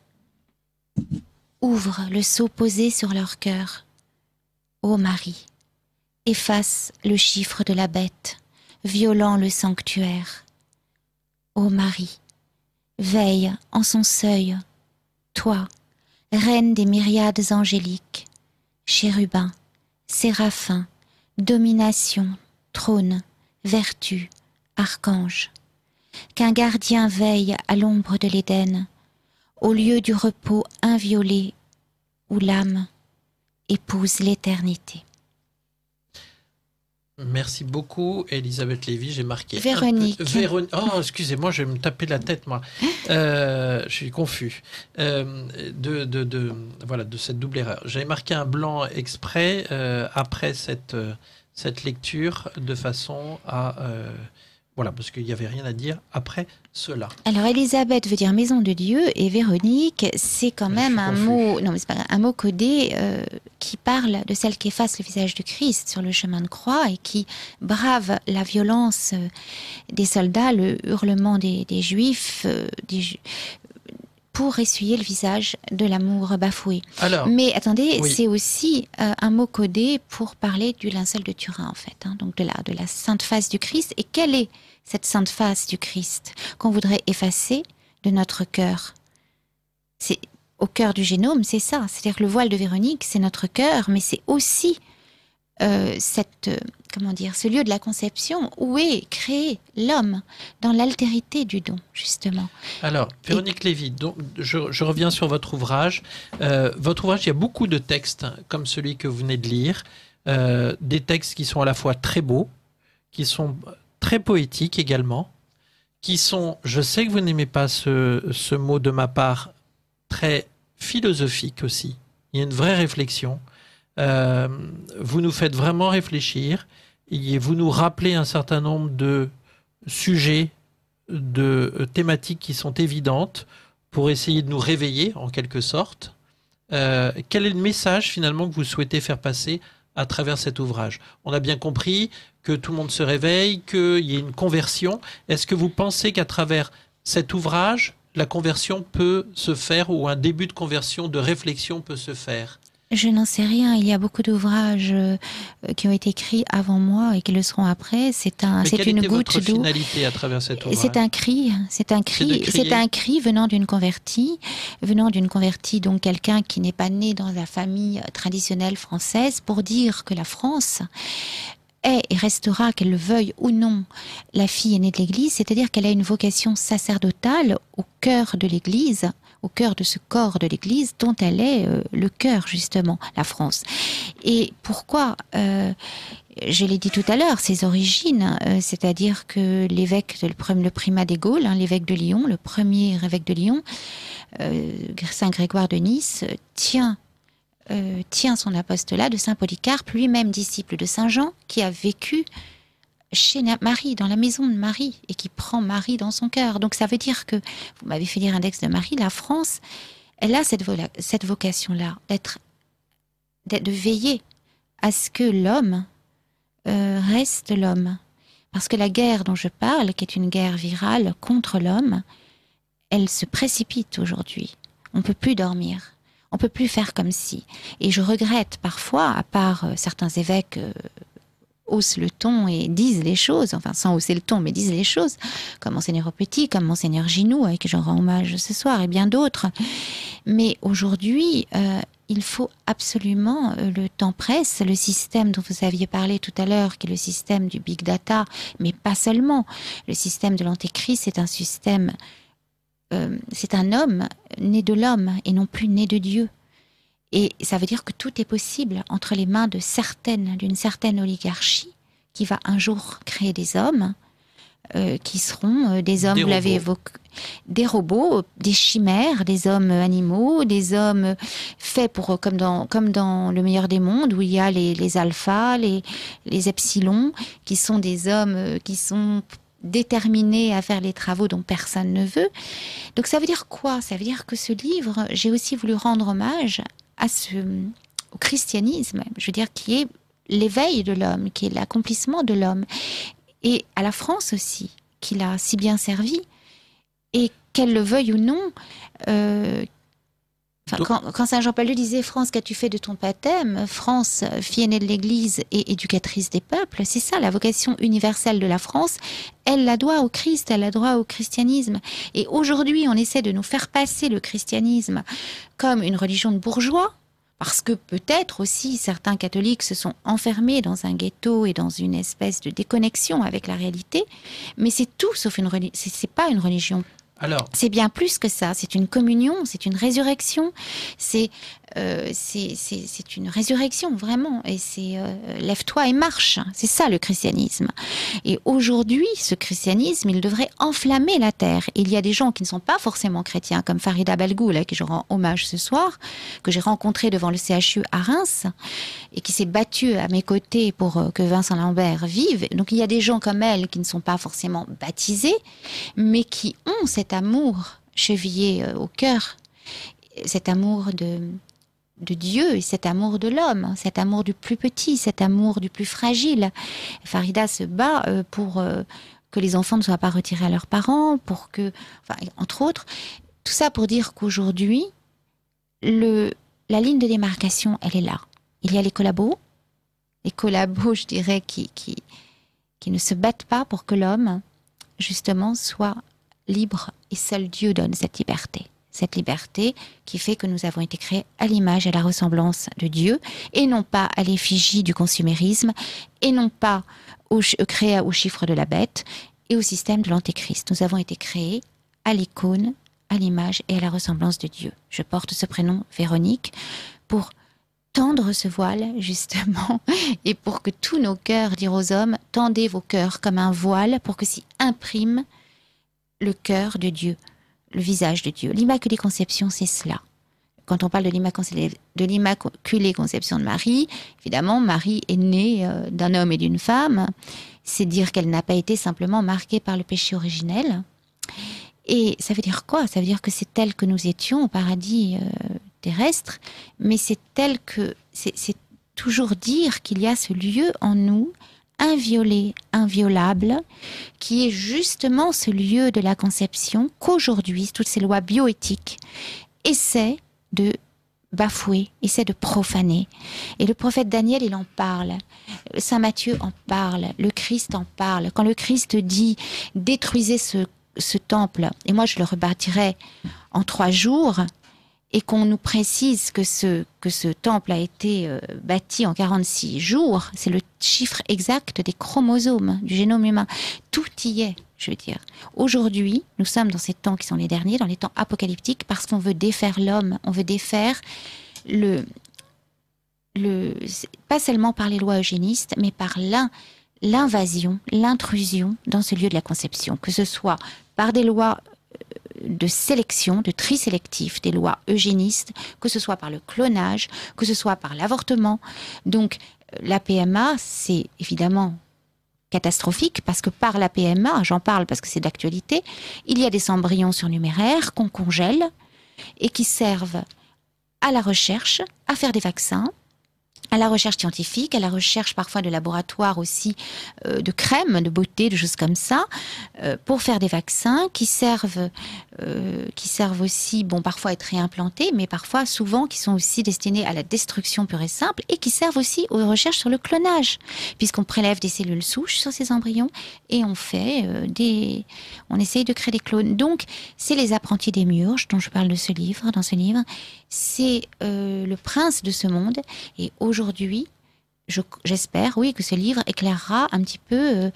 Ouvre le sceau posé sur leur cœur. Ô Marie, efface le chiffre de la bête, violant le sanctuaire ô Marie, veille en son seuil, toi, reine des myriades angéliques, chérubins, séraphins, domination, trône, vertu, archange, qu'un gardien veille à l'ombre de l'Éden, au lieu du repos inviolé où l'âme épouse l'éternité. Merci beaucoup, Elisabeth Lévy. J'ai marqué. Véronique. Oh, excusez-moi, je vais me taper la tête, moi. Hein euh, je suis confus. Euh, de, de, de, voilà, de cette double erreur. J'avais marqué un blanc exprès euh, après cette, cette lecture de façon à voilà, parce qu'il n'y avait rien à dire après cela. Alors, Elisabeth veut dire maison de Dieu et Véronique, c'est quand même un mot, non, mais pas un mot codé euh, qui parle de celle qui efface le visage du Christ sur le chemin de croix et qui brave la violence euh, des soldats, le hurlement des, des Juifs, euh, des, pour essuyer le visage de l'amour bafoué. Mais attendez, c'est aussi euh, un mot codé pour parler du linceul de Turin, en fait, hein, donc de la, de la sainte face du Christ. Et quelle est cette sainte face du Christ qu'on voudrait effacer de notre cœur C'est au cœur du génome, c'est ça. C'est-à-dire le voile de Véronique, c'est notre cœur, mais c'est aussi euh, cette euh, comment dire, ce lieu de la conception où est créé l'homme dans l'altérité du don, justement. Alors, Véronique Lévy, donc, je, reviens sur votre ouvrage. Euh, votre ouvrage, il y a beaucoup de textes hein, comme celui que vous venez de lire, euh, des textes qui sont à la fois très beaux, qui sont très poétiques également, qui sont, je sais que vous n'aimez pas ce, ce mot de ma part, très philosophique aussi. Il y a une vraie réflexion. Euh, vous nous faites vraiment réfléchir et vous nous rappelez un certain nombre de sujets, de euh, thématiques qui sont évidentes pour essayer de nous réveiller en quelque sorte. Euh, quel est le message finalement que vous souhaitez faire passer à travers cet ouvrage On a bien compris que tout le monde se réveille, qu'il y a une conversion. Est-ce que vous pensez qu'à travers cet ouvrage, la conversion peut se faire ou un début de conversion, de réflexion peut se faire je n'en sais rien. Il y a beaucoup d'ouvrages euh, qui ont été écrits avant moi et qui le seront après. C'est un, c'est une goutte d'eau. à travers C'est un cri. C'est un cri. C'est un cri venant d'une convertie, venant d'une convertie donc quelqu'un qui n'est pas né dans la famille traditionnelle française pour dire que la France est et restera, qu'elle le veuille ou non, la fille aînée de l'Église, c'est-à-dire qu'elle a une vocation sacerdotale au cœur de l'Église, au cœur de ce corps de l'Église dont elle est euh, le cœur justement, la France. Et pourquoi euh, je l'ai dit tout à l'heure, ses origines, euh, c'est-à-dire que l'évêque, le, le, primat des Gaules, hein, l'évêque de Lyon, le premier évêque de Lyon, Saint Grégoire de Nice, tient tient son apostolat de Saint Polycarpe, lui-même disciple de Saint Jean, qui a vécu chez Marie, dans la maison de Marie, et qui prend Marie dans son cœur. Donc ça veut dire que, vous m'avez fait lire un texte de Marie, la France, elle a cette, cette vocation-là, d'être, de veiller à ce que l'homme euh, reste l'homme. Parce que la guerre dont je parle, qui est une guerre virale contre l'homme, elle se précipite aujourd'hui. On peut plus dormir. On peut plus faire comme si. Et je regrette parfois, à part euh, certains évêques euh, haussent le ton et disent les choses, enfin sans hausser le ton, mais disent les choses, comme Monseigneur Petit, comme Monseigneur Ginou, à qui j'en rends hommage ce soir, et bien d'autres. Mais aujourd'hui, euh, il faut absolument, euh, le temps presse, le système dont vous aviez parlé tout à l'heure, qui est le système du big data, mais pas seulement. Le système de l'antéchrist, c'est un système, euh, c'est un homme né de l'homme et non plus né de Dieu. Et ça veut dire que tout est possible entre les mains de certaines, d'une certaine oligarchie qui va un jour créer des hommes, euh, qui seront euh, des hommes, vous l'avez évoqué, des robots, des chimères, des hommes animaux, des hommes faits pour, comme dans, comme dans le meilleur des mondes, où il y a les, les alphas, les, les epsilons, qui sont des hommes euh, qui sont déterminés à faire les travaux dont personne ne veut. Donc ça veut dire quoi Ça veut dire que ce livre, j'ai aussi voulu rendre hommage au christianisme, je veux dire, qui est l'éveil de l'homme, qui est l'accomplissement de l'homme, et à la France aussi, qui l'a si bien servi, et qu'elle le veuille ou non, euh, quand, Saint Jean-Paul II disait France, qu'as-tu fait de ton baptême France, fille aînée de l'Église et éducatrice des peuples, c'est ça la vocation universelle de la France. Elle la doit au Christ, elle la doit au christianisme. Et aujourd'hui, on essaie de nous faire passer le christianisme comme une religion de bourgeois, parce que peut-être aussi certains catholiques se sont enfermés dans un ghetto et dans une espèce de déconnexion avec la réalité, mais c'est tout sauf une c'est pas une religion. Alors C'est bien plus que ça. C'est une communion, c'est une résurrection, c'est euh, c'est une résurrection, vraiment. Et c'est euh, lève-toi et marche. C'est ça le christianisme. Et aujourd'hui, ce christianisme, il devrait enflammer la terre. il y a des gens qui ne sont pas forcément chrétiens, comme Farida Balgou, à qui je rends hommage ce soir, que j'ai rencontré devant le CHU à Reims, et qui s'est battue à mes côtés pour euh, que Vincent Lambert vive. Donc il y a des gens comme elle qui ne sont pas forcément baptisés, mais qui ont cet amour chevillé au cœur, cet amour de, de Dieu et cet amour de l'homme, hein, cet amour du plus petit, cet amour du plus fragile. Farida se bat euh, pour euh, que les enfants ne soient pas retirés à leurs parents, pour que, entre autres, tout ça pour dire qu'aujourd'hui, la ligne de démarcation, elle est là. Il y a les collabos, les collabos, je dirais, qui, qui ne se battent pas pour que l'homme, justement, soit libre et seul Dieu donne cette liberté cette liberté qui fait que nous avons été créés à l'image, et à la ressemblance de Dieu, et non pas à l'effigie du consumérisme, et non pas au, euh, créés au chiffre de la bête et au système de l'antéchrist. Nous avons été créés à l'icône, à l'image et à la ressemblance de Dieu. Je porte ce prénom Véronique pour tendre ce voile, justement, et pour que tous nos cœurs, dire aux hommes, tendez vos cœurs comme un voile pour que s'y imprime le cœur de Dieu le visage de Dieu. L'Immaculée Conception, c'est cela. Quand on parle de l'Immaculée Conception de Marie, évidemment, Marie est née euh, d'un homme et d'une femme. C'est dire qu'elle n'a pas été simplement marquée par le péché originel. Et ça veut dire quoi Ça veut dire que c'est tel que nous étions au paradis euh, terrestre, mais c'est tel que c'est toujours dire qu'il y a ce lieu en nous inviolé, inviolable, qui est justement ce lieu de la conception qu'aujourd'hui, toutes ces lois bioéthiques essaient de bafouer, essaient de profaner. Et le prophète Daniel, il en parle. Saint Matthieu en parle. Le Christ en parle. Quand le Christ dit détruisez ce temple, et moi je le rebâtirai en trois jours, et qu'on nous précise que ce, que ce temple a été euh, bâti en 46 jours, c'est le chiffre exact des chromosomes du génome humain. Tout y est, je veux dire. Aujourd'hui, nous sommes dans ces temps qui sont les derniers, dans les temps apocalyptiques, parce qu'on veut défaire l'homme, on veut défaire le, le, pas seulement par les lois eugénistes, mais par l'invasion, l'intrusion dans ce lieu de la conception, que ce soit par des lois de sélection, de tri sélectif des lois eugénistes, que ce soit par le clonage, que ce soit par l'avortement. Donc la PMA, c'est évidemment catastrophique parce que par la PMA, j'en parle parce que c'est d'actualité, il y a des embryons surnuméraires qu'on congèle et qui servent à la recherche, à faire des vaccins, à la recherche scientifique, à la recherche parfois de laboratoires aussi, euh, de crèmes, de beauté, de choses comme ça, euh, pour faire des vaccins qui servent, euh, qui servent aussi, bon, parfois à être réimplantés, mais parfois, souvent, qui sont aussi destinés à la destruction pure et simple, et qui servent aussi aux recherches sur le clonage, puisqu'on prélève des cellules souches sur ces embryons et on fait des, on essaye de créer des clones. Donc, c'est les apprentis des murges dont je parle de ce livre, dans ce livre, c'est euh, le prince de ce monde. Et aujourd'hui, j'espère, oui, que ce livre éclairera un petit peu, euh,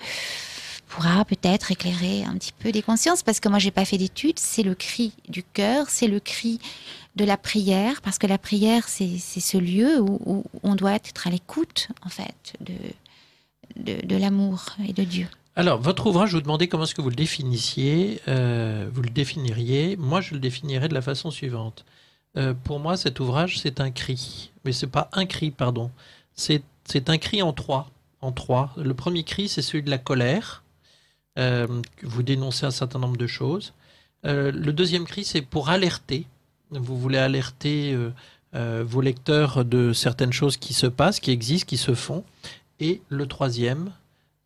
pourra peut-être éclairer un petit peu des consciences, parce que moi, je n'ai pas fait d'études. C'est le cri du cœur, c'est le cri de la prière, parce que la prière, c'est ce lieu où, on doit être à l'écoute, en fait, de, de, l'amour et de Dieu. Alors, votre ouvrage, je vous demandais comment est-ce que vous le définissiez, euh, vous le définiriez. Moi, je le définirais de la façon suivante. Euh, pour moi, cet ouvrage, c'est un cri. Mais n'est pas un cri, pardon. C'est un cri en trois. En trois. Le premier cri, c'est celui de la colère. Euh, vous dénoncez un certain nombre de choses. Euh, le deuxième cri, c'est pour alerter. Vous voulez alerter vos lecteurs de certaines choses qui se passent, qui existent, qui se font. Et le troisième,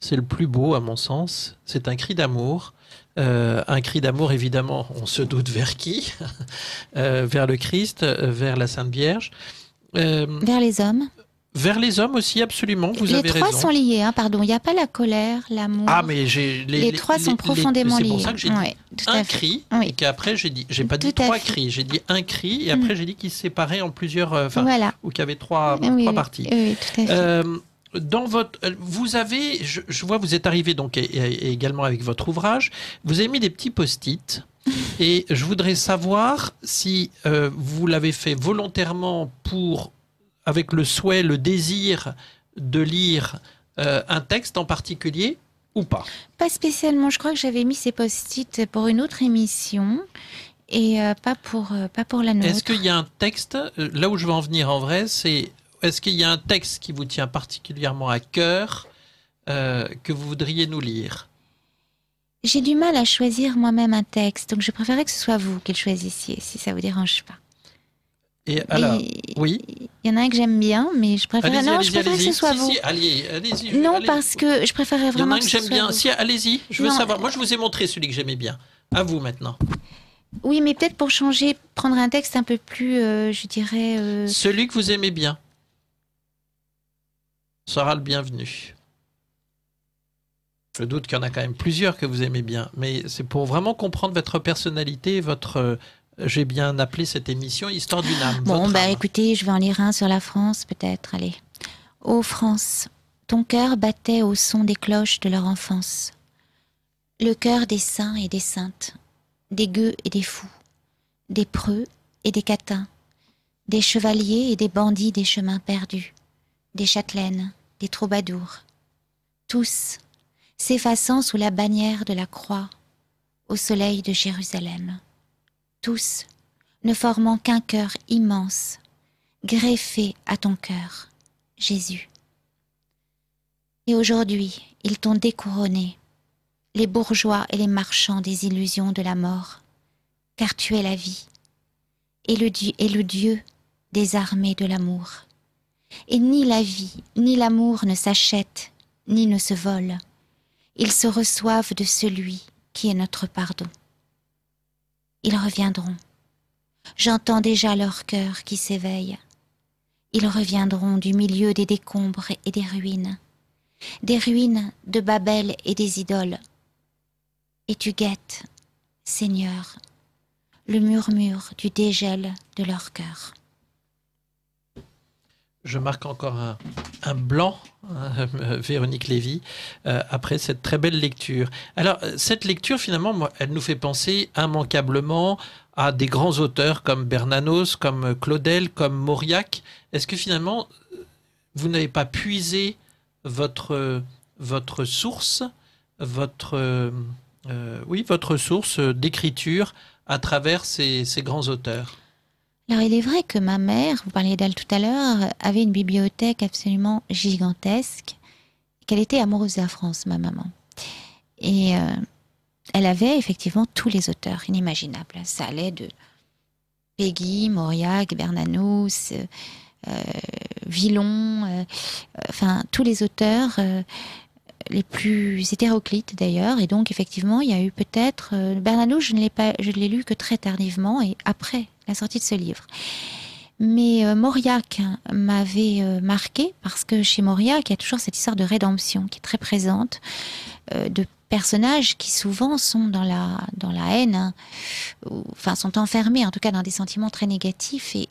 c'est le plus beau à mon sens, c'est un cri d'amour. Euh, un cri d'amour, évidemment, on se doute vers qui euh, Vers le Christ, euh, vers la Sainte Vierge. vers les hommes vers les hommes aussi, absolument. Vous les trois sont liés, hein, pardon. Il n'y a pas la colère, l'amour. Ah, mais les, trois sont profondément liés. C'est pour ça que j'ai dit un cri et qu'après j'ai dit, j'ai pas dit trois cris, j'ai dit un cri et après mm. j'ai dit qu'il se séparait en plusieurs, ou qu'il y avait trois, oui, parties. Tout à fait dans votre, euh, vous avez, je, je, vois, vous êtes arrivé donc également avec votre ouvrage, vous avez mis des petits post-it. Et je voudrais savoir si euh, vous l'avez fait volontairement pour, avec le souhait, le désir de lire euh, un texte en particulier ou pas. Pas spécialement. Je crois que j'avais mis ces post-it pour une autre émission et pas, pour, pas pour la nôtre. Est-ce qu'il y a un texte Là où je veux en venir en vrai, c'est est-ce qu'il y a un texte qui vous tient particulièrement à cœur euh, que vous voudriez nous lire J'ai du mal à choisir moi-même un texte, donc je préférerais que ce soit vous qui le choisissiez, si ça ne vous dérange pas. Et alors, oui. Il y en a un que j'aime bien, mais je préfère. Non, je que ce soit vous. y allez, y non, parce que je préférerais vraiment. Il y en a un que, j'aime bien. Si, allez-y. Je veux savoir. Moi, je vous ai montré celui que j'aimais bien. À vous maintenant. Oui, mais peut-être pour changer, prendre un texte un peu plus, euh, je dirais. Euh, celui que vous aimez bien sera le bienvenu. Je doute qu'il y en a quand même plusieurs que vous aimez bien, mais c'est pour vraiment comprendre votre personnalité, votre. Euh, j'ai bien appelé cette émission Histoire d'une âme. Bon, bah écoutez, je vais en lire un sur la France, peut-être. Allez. Ô France, ton cœur battait au son des cloches de leur enfance. Le cœur des saints et des saintes, des gueux et des fous, des preux et des catins, des chevaliers et des bandits des chemins perdus, des châtelaines, des troubadours, tous s'effaçant sous la bannière de la croix, au soleil de Jérusalem, tous ne formant qu'un cœur immense, greffé à ton cœur, Jésus. Et aujourd'hui, ils t'ont découronné, les bourgeois et les marchands des illusions de la mort, car tu es la vie et le, et le Dieu des armées de l'amour. Et ni la vie, ni l'amour ne s'achètent, ni ne se volent. Ils se reçoivent de celui qui est notre pardon. Ils reviendront. J'entends déjà leur cœur qui s'éveille. Ils reviendront du milieu des décombres et des ruines, des ruines de Babel et des idoles. Et tu guettes, Seigneur, le murmure du dégel de leur cœur je marque encore un, blanc, hein, Véronique Lévy, euh, après cette très belle lecture. Alors, euh, cette lecture, finalement, elle nous fait penser immanquablement à des grands auteurs comme Bernanos, comme Claudel, comme Mauriac. Est-ce que finalement, euh, vous n'avez pas puisé votre, votre source, votre, oui, votre source d'écriture à travers ces grands auteurs alors il est vrai que ma mère, vous parliez d'elle tout à l'heure, avait une bibliothèque absolument gigantesque, qu'elle était amoureuse de la France, ma maman. Et euh, elle avait effectivement tous les auteurs inimaginables. Ça allait de Peggy, Mauriac, Bernanos, euh, euh, Villon, euh, enfin tous les auteurs les plus hétéroclites d'ailleurs. Et donc effectivement, il y a eu peut-être Bernanos, je ne l'ai pas, je l'ai lu que très tardivement et après la sortie de ce livre. Mais euh, Mauriac m'avait euh, marqué parce que chez Mauriac, il y a toujours cette histoire de rédemption qui est très présente, euh, de personnages qui souvent sont dans la, dans la haine, hein, enfin sont enfermés en tout cas dans des sentiments très négatifs et,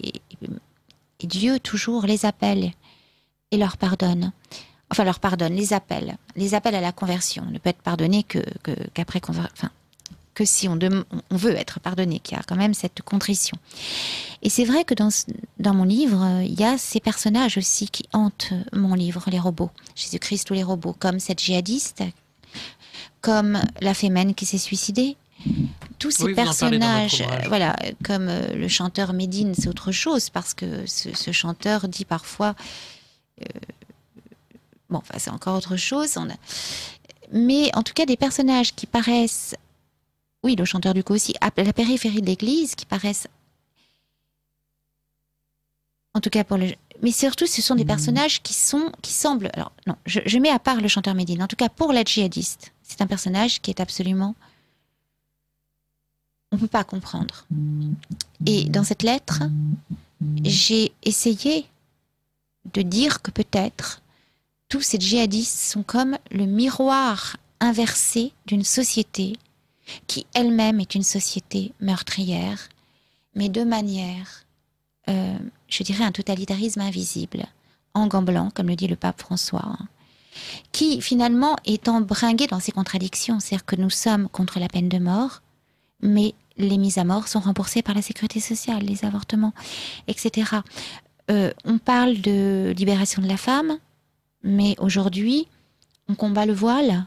Dieu toujours les appelle et leur pardonne. Enfin, leur pardonne, les appelle. Les appelle à la conversion. ne peut être pardonné qu'après que, qu'après conversion. Enfin, que si on, on veut être pardonné, qu'il y a quand même cette contrition. Et c'est vrai que dans, dans mon livre, euh, il y a ces personnages aussi qui hantent mon livre, les robots, Jésus-Christ ou les robots, comme cette djihadiste, comme la fémène qui s'est suicidée, tous ces personnages, euh, voilà, comme euh, le chanteur Médine, c'est autre chose parce que ce, chanteur dit parfois, bon, enfin, c'est encore autre chose. On Mais en tout cas, des personnages qui paraissent oui, le chanteur du coup aussi, à la périphérie de l'église, qui paraissent, en tout cas pour le, mais surtout ce sont des mm. personnages qui sont, qui semblent, alors non, je, mets à part le chanteur Médine, en tout cas pour la djihadiste, c'est un personnage qui est absolument, on ne peut pas comprendre. Et dans cette lettre, j'ai essayé de dire que peut-être tous ces djihadistes sont comme le miroir inversé d'une société qui elle-même est une société meurtrière, mais de manière, euh, je dirais, un totalitarisme invisible, en gamblant, comme le dit le pape François, hein, qui finalement est embringué dans ces contradictions. C'est-à-dire que nous sommes contre la peine de mort, mais les mises à mort sont remboursées par la sécurité sociale, les avortements, etc. Euh, on parle de libération de la femme, mais aujourd'hui, on combat le voile,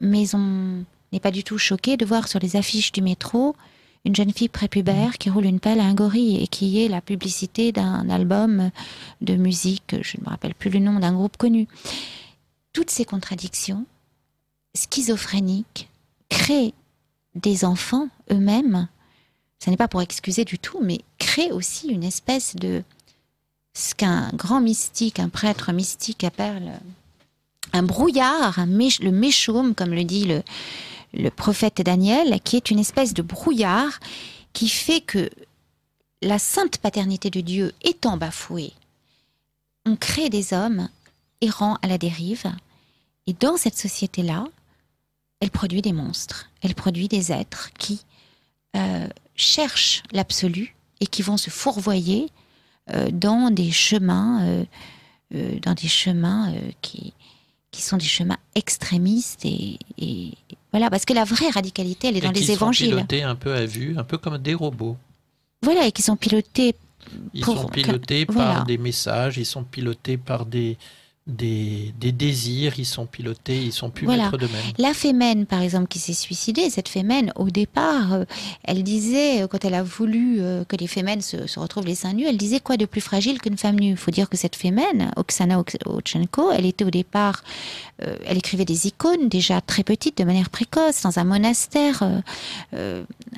mais on, n'est pas du tout choqué de voir sur les affiches du métro une jeune fille prépubère qui roule une pelle à un gorille et qui est la publicité d'un album de musique, je ne me rappelle plus le nom, d'un groupe connu. Toutes ces contradictions schizophréniques créent des enfants eux-mêmes, ce n'est pas pour excuser du tout, mais créent aussi une espèce de ce qu'un grand mystique, un prêtre mystique appelle un brouillard, un le méchaume, comme le dit le, le prophète Daniel, qui est une espèce de brouillard qui fait que la sainte paternité de Dieu étant bafouée, on crée des hommes errants à la dérive, et dans cette société-là, elle produit des monstres, elle produit des êtres qui euh, cherchent l'absolu et qui vont se fourvoyer euh, dans des chemins, euh, dans des chemins qui, sont des chemins extrémistes et, voilà, parce que la vraie radicalité, elle est dans les évangiles. Ils sont pilotés un peu à vue, un peu comme des robots. Voilà, et qui sont pilotés. Ils sont pilotés par des messages, ils sont pilotés par des, des, désirs, ils sont pilotés, ils sont plus maîtres même. La fémène, par exemple, qui s'est suicidée, cette fémène, au départ, euh, elle disait, euh, quand elle a voulu euh, que les fémènes se, retrouvent les seins nus, elle disait quoi de plus fragile qu'une femme nue Il faut dire que cette fémène, Oksana Ochenko, elle était au départ, elle écrivait des icônes déjà très petites, de manière précoce, dans un monastère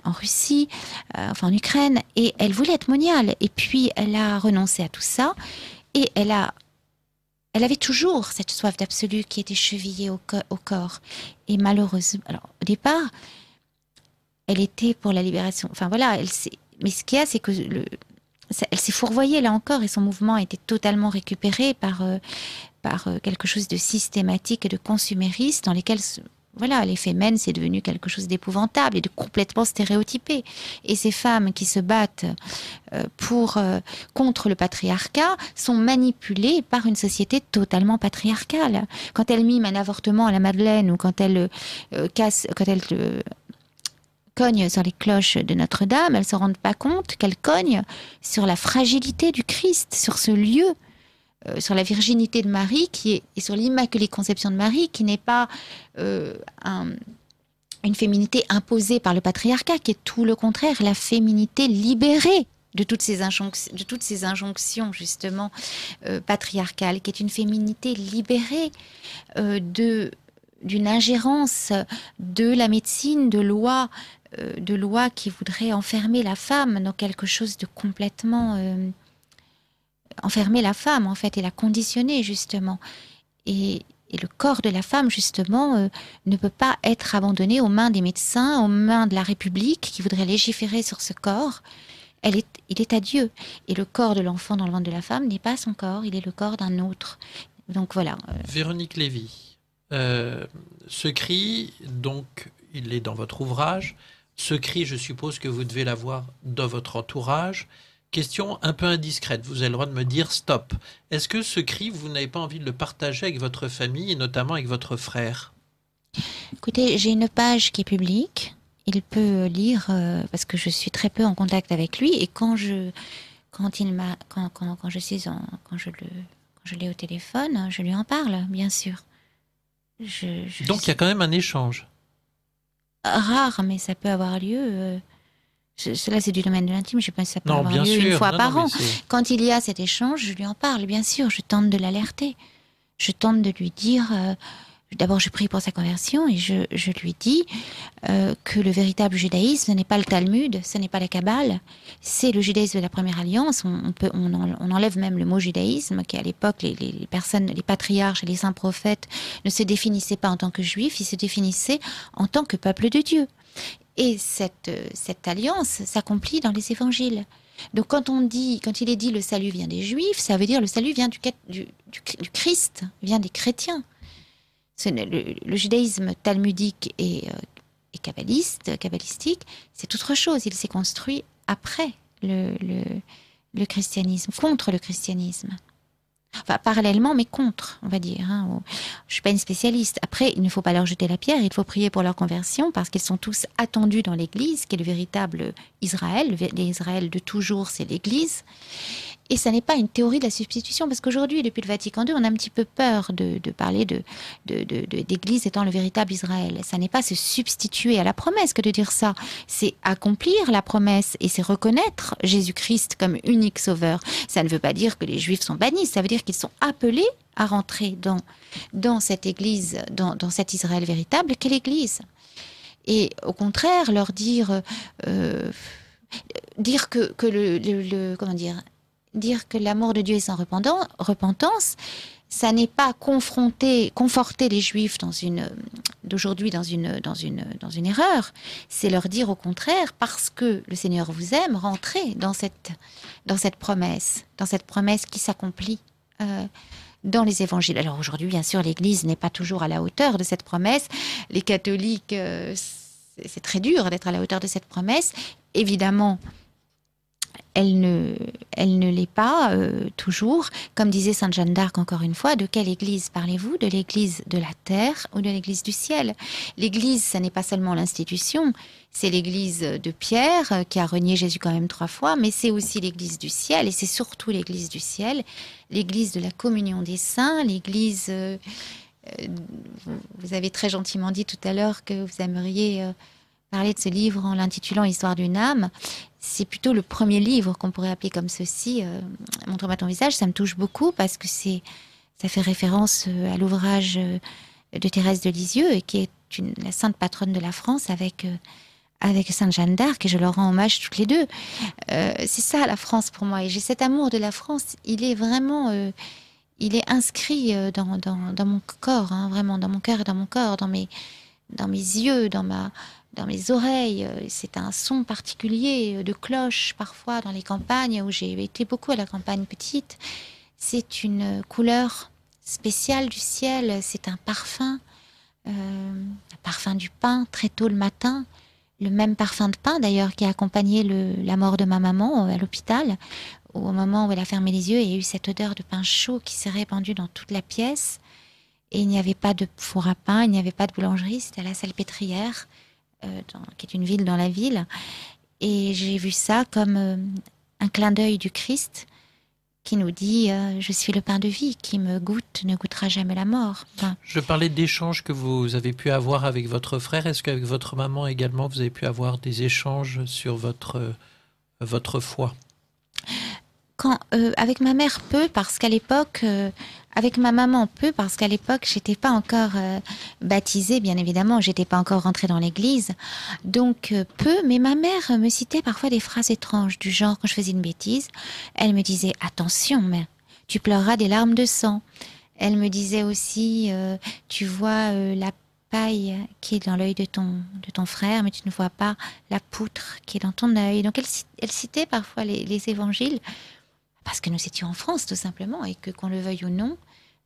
en Russie, enfin en Ukraine, et elle voulait être moniale. Et puis, elle a renoncé à tout ça, et elle a elle avait toujours cette soif d'absolu qui était chevillée au, au, corps. Et malheureusement, alors au départ, elle était pour la libération. Enfin voilà, elle mais ce qu'il y a, c'est que le, elle s'est fourvoyée là encore et son mouvement a été totalement récupéré par, euh, par euh, quelque chose de systématique et de consumériste dans lesquels voilà, les femmes, c'est devenu quelque chose d'épouvantable et de complètement stéréotypé. Et ces femmes qui se battent euh, pour euh, contre le patriarcat sont manipulées par une société totalement patriarcale. Quand elles miment un avortement à la Madeleine ou quand elles euh, quand cogne sur les cloches de Notre-Dame, elles ne se rendent pas compte qu'elles cognent sur la fragilité du Christ, sur ce lieu euh, sur la virginité de Marie qui est, et sur l'immaculée conception de Marie qui n'est pas euh, une féminité imposée par le patriarcat, qui est tout le contraire, la féminité libérée de toutes ces injonctions, justement euh, patriarcales, qui est une féminité libérée d'une ingérence de la médecine, de loi, de loi qui voudraient enfermer la femme dans quelque chose de complètement Enfermer la femme en fait et l'a conditionner, justement. Et, le corps de la femme justement euh, ne peut pas être abandonné aux mains des médecins, aux mains de la République qui voudrait légiférer sur ce corps. Elle est, il est à Dieu. Et le corps de l'enfant dans le ventre de la femme n'est pas son corps, il est le corps d'un autre. Donc voilà. Euh. Véronique Lévy, euh, ce cri, donc il est dans votre ouvrage. Ce cri, je suppose que vous devez l'avoir dans votre entourage. Question un peu indiscrète, vous avez le droit de me dire stop. Est-ce que ce cri, vous n'avez pas envie de le partager avec votre famille et notamment avec votre frère Écoutez, j'ai une page qui est publique. Il peut lire euh, parce que je suis très peu en contact avec lui et quand je quand il m'a quand, je suis quand je le quand je l'ai au téléphone, je lui en parle bien sûr. Donc il y a quand même un échange. Rare, mais ça peut avoir lieu. Euh, cela c'est du domaine de l'intime, je pense que ça peut avoir lieu une fois par an. Quand il y a cet échange, je lui en parle, bien sûr, je tente de l'alerter. Je tente de lui dire, euh, d'abord je prie pour sa conversion et je, lui dis euh, que le véritable judaïsme, ce n'est pas le Talmud, ce n'est pas la Kabbale, c'est le judaïsme de la Première Alliance. On, peut, on, enlève même le mot judaïsme, qui à l'époque, les, les, personnes, les patriarches et les saints prophètes ne se définissaient pas en tant que juifs, ils se définissaient en tant que peuple de Dieu. Et euh, cette, alliance s'accomplit dans les évangiles. Donc quand on dit, quand il est dit le salut vient des Juifs, ça veut dire le salut vient du, Christ, vient des chrétiens. Le, le, judaïsme talmudique et, kabbaliste, euh, kabbalistique, c'est autre chose. Il s'est construit après le christianisme, contre le christianisme enfin parallèlement, mais contre, on va dire. Hein, Je suis pas une spécialiste. Après, il ne faut pas leur jeter la pierre, il faut prier pour leur conversion parce qu'ils sont tous attendus dans l'Église, qui est le véritable Israël. L'Israël de toujours, c'est l'Église. Et ça n'est pas une théorie de la substitution, parce qu'aujourd'hui, depuis le Vatican II, on a un petit peu peur de, parler de, d'Église étant le véritable Israël. Ça n'est pas se substituer à la promesse que de dire ça. C'est accomplir la promesse et c'est reconnaître Jésus-Christ comme unique sauveur. Ça ne veut pas dire que les Juifs sont bannis, ça veut dire qu'ils sont appelés à rentrer dans, dans cette Église, dans, cet Israël véritable. Quelle Église Et au contraire, leur dire... Euh, euh, dire que, que le, le, comment dire dire que l'amour de Dieu est sans repentance, ça n'est pas confronter, conforter les Juifs d'aujourd'hui dans une erreur. C'est leur dire au contraire parce que le Seigneur vous aime, rentrez dans cette promesse, dans cette promesse qui s'accomplit. Euh, dans les évangiles. Alors aujourd'hui, bien sûr, l'Église n'est pas toujours à la hauteur de cette promesse. Les catholiques, euh, c'est très dur d'être à la hauteur de cette promesse. Évidemment, elle ne, l'est pas euh, toujours. Comme disait Sainte Jeanne d'Arc encore une fois, de quelle Église parlez-vous De l'Église de la terre ou de l'Église du ciel L'Église, ce n'est pas seulement l'institution, c'est l'Église de Pierre euh, qui a renié Jésus quand même trois fois, mais c'est aussi l'Église du ciel et c'est surtout l'Église du ciel, l'Église de la communion des saints, l'Église... Euh, vous avez très gentiment dit tout à l'heure que vous aimeriez parler de ce livre en l'intitulant Histoire d'une âme c'est plutôt le premier livre qu'on pourrait appeler comme ceci, euh, Montre-moi ton visage. Ça me touche beaucoup parce que c'est, ça fait référence euh, à l'ouvrage euh, de Thérèse de Lisieux, qui est la sainte patronne de la France avec, avec Sainte Jeanne d'Arc, et je leur rends hommage toutes les deux. c'est ça la France pour moi, et j'ai cet amour de la France, il est vraiment. il est inscrit dans, dans, mon corps, hein, vraiment, dans mon cœur et dans mon corps, dans mes, dans mes yeux, dans ma, dans mes oreilles. Euh, c'est un son particulier euh, de cloche parfois dans les campagnes où j'ai été beaucoup à la campagne petite. C'est une couleur spéciale du ciel, c'est un parfum, euh, un parfum du pain très tôt le matin, le même parfum de pain d'ailleurs qui a accompagné la mort de ma maman à l'hôpital, au moment où elle a fermé les yeux, il y a eu cette odeur de pain chaud qui s'est répandue dans toute la pièce. Et il n'y avait pas de four à pain, il n'y avait pas de boulangerie, c'était à la salpêtrière. Euh, qui est une ville dans la ville. Et j'ai vu ça comme euh, un clin d'œil du Christ qui nous dit euh, Je suis le pain de vie, qui me goûte ne goûtera jamais la mort. je parlais d'échanges que vous avez pu avoir avec votre frère. Est-ce qu'avec votre maman également, vous avez pu avoir des échanges sur votre, votre foi Avec ma mère, peu, parce qu'à l'époque, avec ma maman, peu, parce qu'à l'époque, j'étais pas encore euh, baptisée, bien évidemment, j'étais pas encore rentrée dans l'église. Donc, euh, peu, mais ma mère me citait parfois des phrases étranges, du genre, quand je faisais une bêtise, elle me disait, attention, tu pleureras des larmes de sang. Elle me disait aussi, euh, tu vois la paille qui est dans l'œil de ton, de ton frère, mais tu ne vois pas la poutre qui est dans ton œil. Donc, elle, citait parfois les évangiles parce que nous étions en France, tout simplement, et que qu'on le veuille ou non,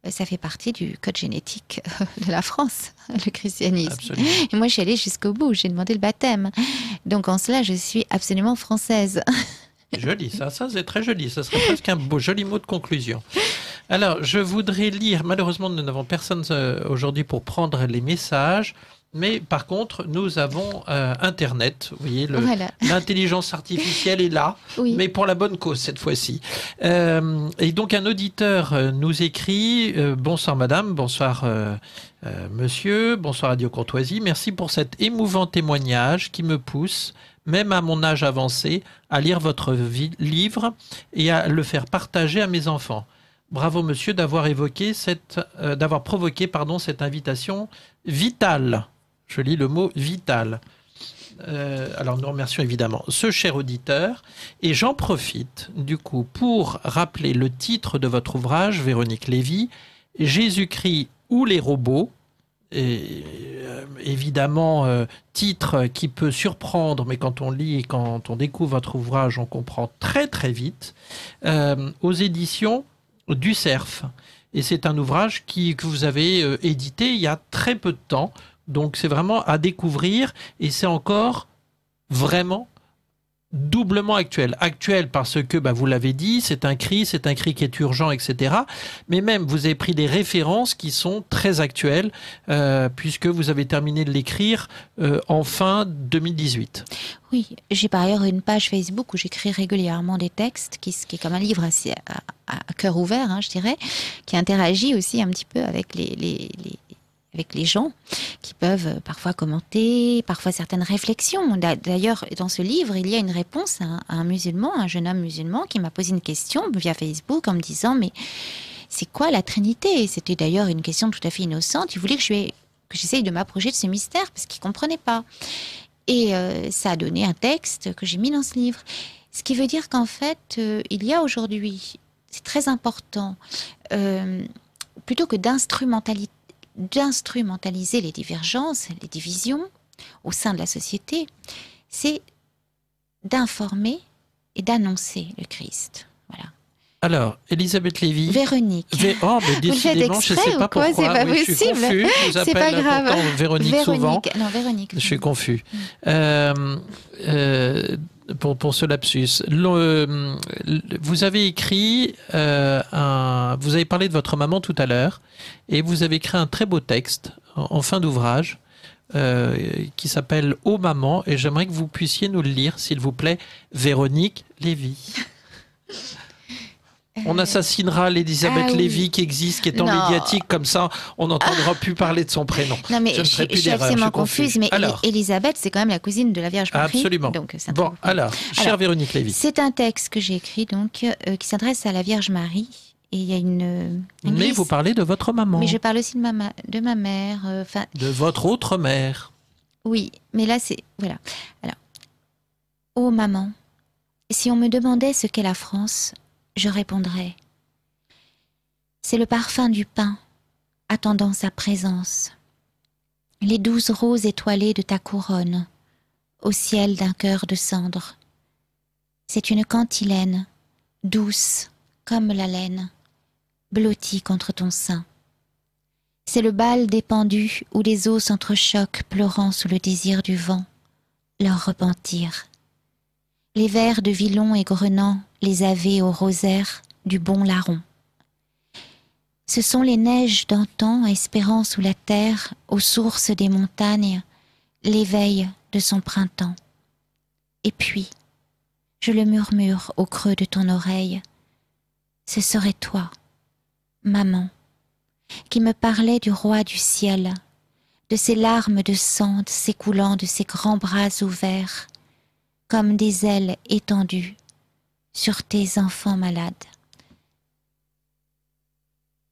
euh, ça fait partie du code génétique euh, de la France, le christianisme. Et moi, je suis allée jusqu'au bout, j'ai demandé le baptême. Donc en cela, je suis absolument française. Joli, ça, ça c'est très joli. Ça serait presque un beau, joli mot de conclusion. Alors, je voudrais lire. Malheureusement, nous n'avons personne euh, aujourd'hui pour prendre les messages. Mais par contre, nous avons euh, Internet. Vous voyez, l'intelligence artificielle est là, mais pour la bonne cause cette fois-ci. Euh, et donc, un auditeur euh, nous écrit Bonsoir, madame, bonsoir, monsieur, bonsoir, Radio Courtoisie. Merci pour cet émouvant témoignage qui me pousse, même à mon âge avancé, à lire votre livre et à le faire partager à mes enfants. Bravo monsieur d'avoir évoqué cette, d'avoir provoqué pardon cette invitation vitale je lis le mot vital. Euh, alors nous remercions évidemment ce cher auditeur et j'en profite du coup pour rappeler le titre de votre ouvrage, Véronique Lévy, Jésus-Christ ou les robots. Euh, évidemment, euh, titre qui peut surprendre, mais quand on lit et quand on découvre votre ouvrage, on comprend très très vite, aux éditions du CERF. Et c'est un ouvrage qui, que vous avez édité il y a très peu de temps. Donc c'est vraiment à découvrir et c'est encore vraiment doublement actuel. Actuel parce que, bah, vous l'avez dit, c'est un cri, c'est un cri qui est urgent, etc. Mais même, vous avez pris des références qui sont très actuelles, euh, puisque vous avez terminé de l'écrire euh, en fin 2018. Oui, j'ai par ailleurs une page Facebook où j'écris régulièrement des textes, qui, qui, est comme un livre euh, à, cœur ouvert, hein, je dirais, qui interagit aussi un petit peu avec les avec les gens qui peuvent euh, parfois commenter, parfois certaines réflexions. D'ailleurs, dans ce livre, il y a une réponse à un, musulman, un jeune homme musulman, qui m'a posé une question via Facebook en me disant mais c'est quoi la Trinité C'était d'ailleurs une question tout à fait innocente. Il voulait que j'essaye de m'approcher de ce mystère parce qu'il comprenait pas. Et euh, ça a donné un texte que j'ai mis dans ce livre. Ce qui veut dire qu'en fait, euh, il y a aujourd'hui, c'est très important, plutôt que d'instrumentalité d'instrumentaliser les divergences, les divisions au sein de la société, c'est d'informer et d'annoncer le Christ. Voilà. Alors, Elisabeth Lévy. Véronique. oh, mais décidément, je ne sais pas pourquoi. C'est pas possible. C'est pas grave. Véronique, souvent. Non, Véronique. Je suis confus. Mm. euh, euh pour, pour ce lapsus. vous avez écrit, euh, un, vous avez parlé de votre maman tout à l'heure, et vous avez écrit un très beau texte en, fin d'ouvrage euh, qui s'appelle Ô oh, maman, et j'aimerais que vous puissiez nous le lire, s'il vous plaît, Véronique Lévy. On assassinera l'Elisabeth ah Lévy qui existe, qui est en médiatique, comme ça on n'entendra ah. plus parler de son prénom. Non mais je, ne suis absolument confuse, mais Elisabeth c'est quand même la cousine de la Vierge Marie. Absolument. Donc, euh, bon, alors, chère Véronique Lévy. C'est un texte que j'ai écrit donc euh, qui s'adresse à la Vierge Marie. Et il y a une. Euh, mais vous parlez de votre maman. Mais je parle aussi de ma, de ma mère. de votre autre mère. Oui, mais là c'est. Voilà. Alors. Ô oh, maman, si on me demandait ce qu'est la France, je répondrai. C'est le parfum du pain attendant sa présence, les douze roses étoilées de ta couronne, au ciel d'un cœur de cendre. C'est une cantilène, douce comme la laine, blottie contre ton sein. C'est le bal dépendu où les eaux s'entrechoquent, pleurant sous le désir du vent, leur repentir. Les vers de Villon et les avait au rosaire du bon larron. Ce sont les neiges d'antan espérant sous la terre, aux sources des montagnes, l'éveil de son printemps. Et puis, je le murmure au creux de ton oreille, ce serait toi, maman, qui me parlais du roi du ciel, de ses larmes de sang s'écoulant de ses grands bras ouverts, comme des ailes étendues sur tes enfants malades.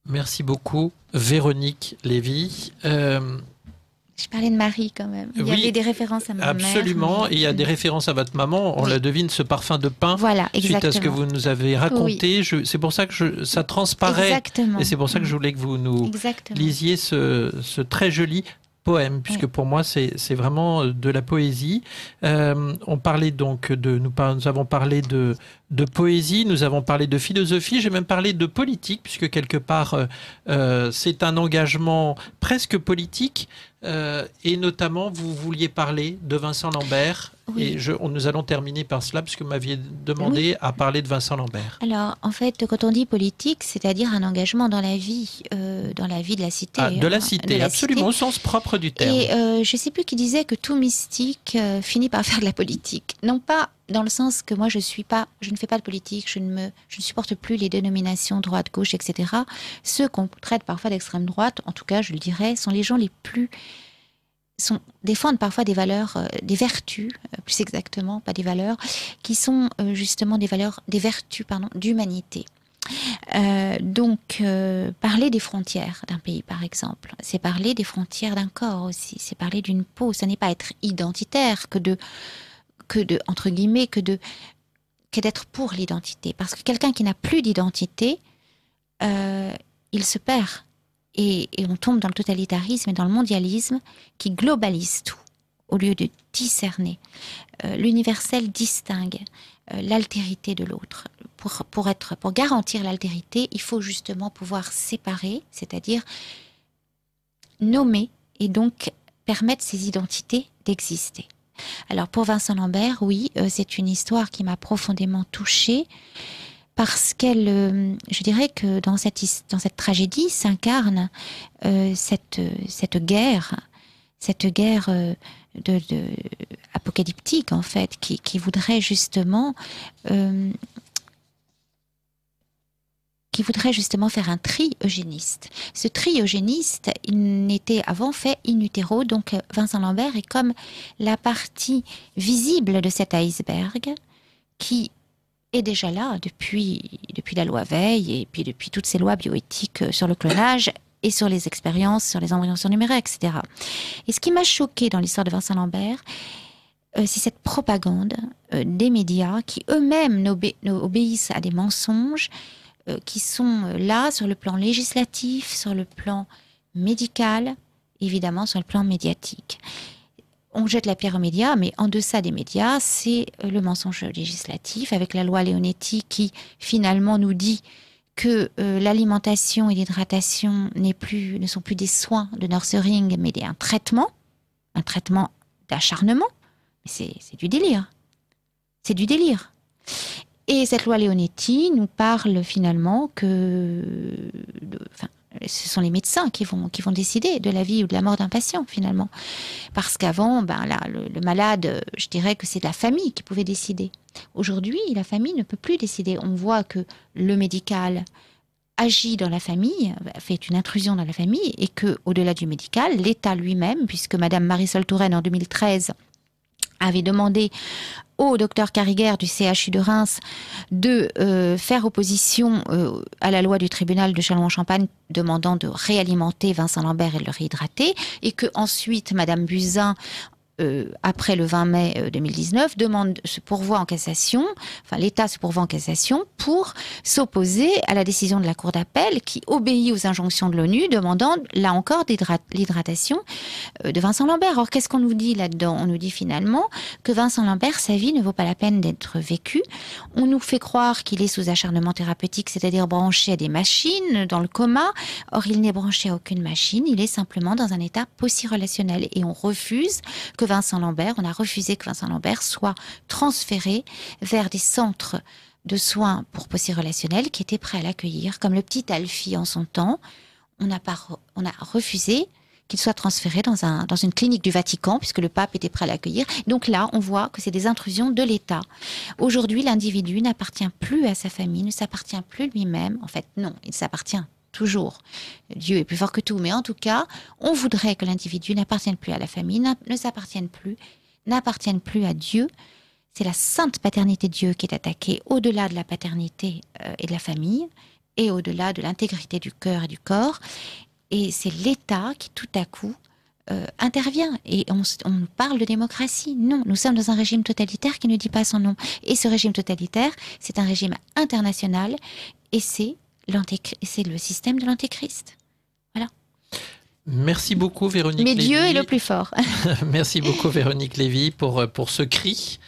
Merci beaucoup, Véronique Lévy. Euh, je parlais de Marie quand même. Il y avait des références à ma absolument. mère. Absolument. Il y a des références à votre maman. On la devine, ce parfum de pain. Voilà, exactement. Suite à ce que vous nous avez raconté. C'est pour ça que je, ça transparaît. Exactement. Et c'est pour ça que je voulais que vous nous lisiez ce, ce très joli poème, puisque pour moi, c'est vraiment euh, de la poésie. Euh, on parlait donc de, nous, avons parlé de, poésie, nous avons parlé de philosophie, j'ai même parlé de politique, puisque quelque part, euh, c'est un engagement presque politique. et notamment, vous vouliez parler de Vincent Lambert et on, nous allons terminer par cela, puisque vous m'aviez demandé à parler de Vincent Lambert. Alors, en fait, quand on dit politique, c'est-à-dire un engagement dans la vie, euh, dans la vie de la cité. Ah, de la hein, cité, absolument, au sens propre du terme. Et euh, je ne sais plus qui disait que tout mystique euh, finit par faire de la politique. Non pas dans le sens que moi je suis pas, je ne fais pas de politique, je ne me, je ne supporte plus les dénominations droite, gauche, etc. Ceux qu'on traite parfois d'extrême droite, en tout cas, je le dirais, sont les gens les plus sont, défendent parfois des valeurs, euh, des vertus, euh, plus exactement, pas des valeurs, qui sont euh, justement des valeurs, des vertus, pardon, d'humanité. donc, parler des frontières d'un pays, par exemple, c'est parler des frontières d'un corps aussi, c'est parler d'une peau. ce n'est pas être identitaire que de, que de, entre guillemets, que de, que d'être pour l'identité. Parce que quelqu'un qui n'a plus d'identité, il se perd et, on tombe dans le totalitarisme et dans le mondialisme qui globalise tout au lieu de discerner. Euh, l'universel distingue euh, l'altérité de l'autre. Pour, pour, être, pour garantir l'altérité, il faut justement pouvoir séparer, c'est-à-dire nommer et donc permettre ces identités d'exister. Alors pour Vincent Lambert, oui, euh, c'est une histoire qui m'a profondément touchée parce qu'elle, euh, je dirais que dans cette, dans cette tragédie s'incarne euh, cette, cette guerre, cette guerre euh, de, apocalyptique en fait, qui, voudrait justement qui voudrait justement faire un tri eugéniste. Ce tri eugéniste, il n'était avant fait in utero, donc Vincent Lambert est comme la partie visible de cet iceberg qui est déjà là depuis, la loi Veil et puis depuis toutes ces lois bioéthiques euh, sur le clonage et sur les expériences, sur les embryons surnuméraires, etc. Et ce qui m'a choqué dans l'histoire de Vincent Lambert, euh, c'est cette propagande euh, des médias qui eux-mêmes obéissent à des mensonges qui sont là sur le plan législatif, sur le plan médical, évidemment sur le plan médiatique on jette la pierre aux médias, mais en deçà des médias, c'est euh, le mensonge législatif avec la loi Leonetti qui finalement nous dit que euh, l'alimentation et l'hydratation plus, ne sont plus des soins de nursing, mais des, un traitement, un traitement d'acharnement. C'est du délire. C'est du délire. Et cette loi Leonetti nous parle finalement que, ce sont les médecins qui vont, qui vont décider de la vie ou de la mort d'un patient finalement. Parce qu'avant, ben le, malade, je dirais que c'est la famille qui pouvait décider. Aujourd'hui, la famille ne peut plus décider. On voit que le médical agit dans la famille, fait une intrusion dans la famille, et que au-delà du médical, l'État lui-même, puisque Madame Marisol Touraine en 2013 avait demandé au docteur Carriguer du CHU de Reims de euh, faire opposition euh, à la loi du tribunal de Châlons-en-Champagne demandant de réalimenter Vincent Lambert et le réhydrater, et que ensuite Madame Buzyn, euh, après le 20 mai 2019, euh, demande se pourvoi en cassation, enfin l'État se pourvoit en cassation pour s'opposer à la décision de la Cour d'appel qui obéit aux injonctions de l'ONU demandant là encore l'hydratation euh, de Vincent Lambert. Or, qu'est-ce qu'on nous dit là-dedans On nous dit finalement que Vincent Lambert, sa vie ne vaut pas la peine d'être vécue. On nous fait croire qu'il est sous acharnement thérapeutique, c'est-à-dire branché à des machines, dans le coma. Or, il n'est branché à aucune machine, il est simplement dans un état post-relationnel et on refuse que Vincent Lambert, on a refusé que Vincent Lambert soit transféré vers des centres de soins pour possibles relationnels qui étaient prêts à l'accueillir, comme le petit Alfie en son temps. On a, on a refusé qu'il soit transféré dans, un, dans une clinique du Vatican, puisque le pape était prêt à l'accueillir. Donc là, on voit que c'est des intrusions de l'État. Aujourd'hui, l'individu n'appartient plus à sa famille, ne s'appartient plus lui-même. En fait, non, il s'appartient toujours. Dieu est plus fort que tout, mais en tout cas, on voudrait que l'individu n'appartienne plus à la famille, ne s'appartienne plus, n'appartienne plus à Dieu. C'est la sainte paternité de Dieu qui est attaquée au-delà de la paternité euh, et de la famille, et au-delà de l'intégrité du cœur et du corps. Et c'est l'État qui, tout à coup, euh, intervient et on, on, parle de démocratie. Non, nous sommes dans un régime totalitaire qui ne dit pas son nom. Et ce régime totalitaire, c'est un régime international et c'est c'est le système de l'antéchrist. Voilà. Merci beaucoup Véronique. Mais Dieu est le plus fort. Merci beaucoup Véronique Lévy pour, euh, pour ce cri,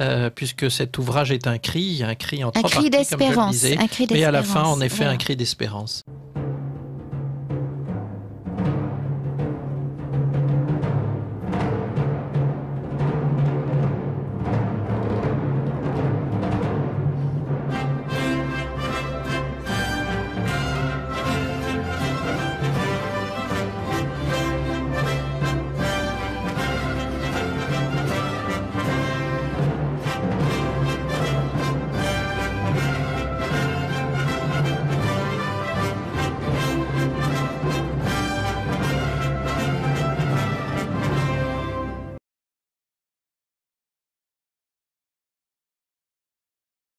euh, puisque cet ouvrage est un cri, un cri en un cri d'espérance, et à la fin, en effet, un cri d'espérance.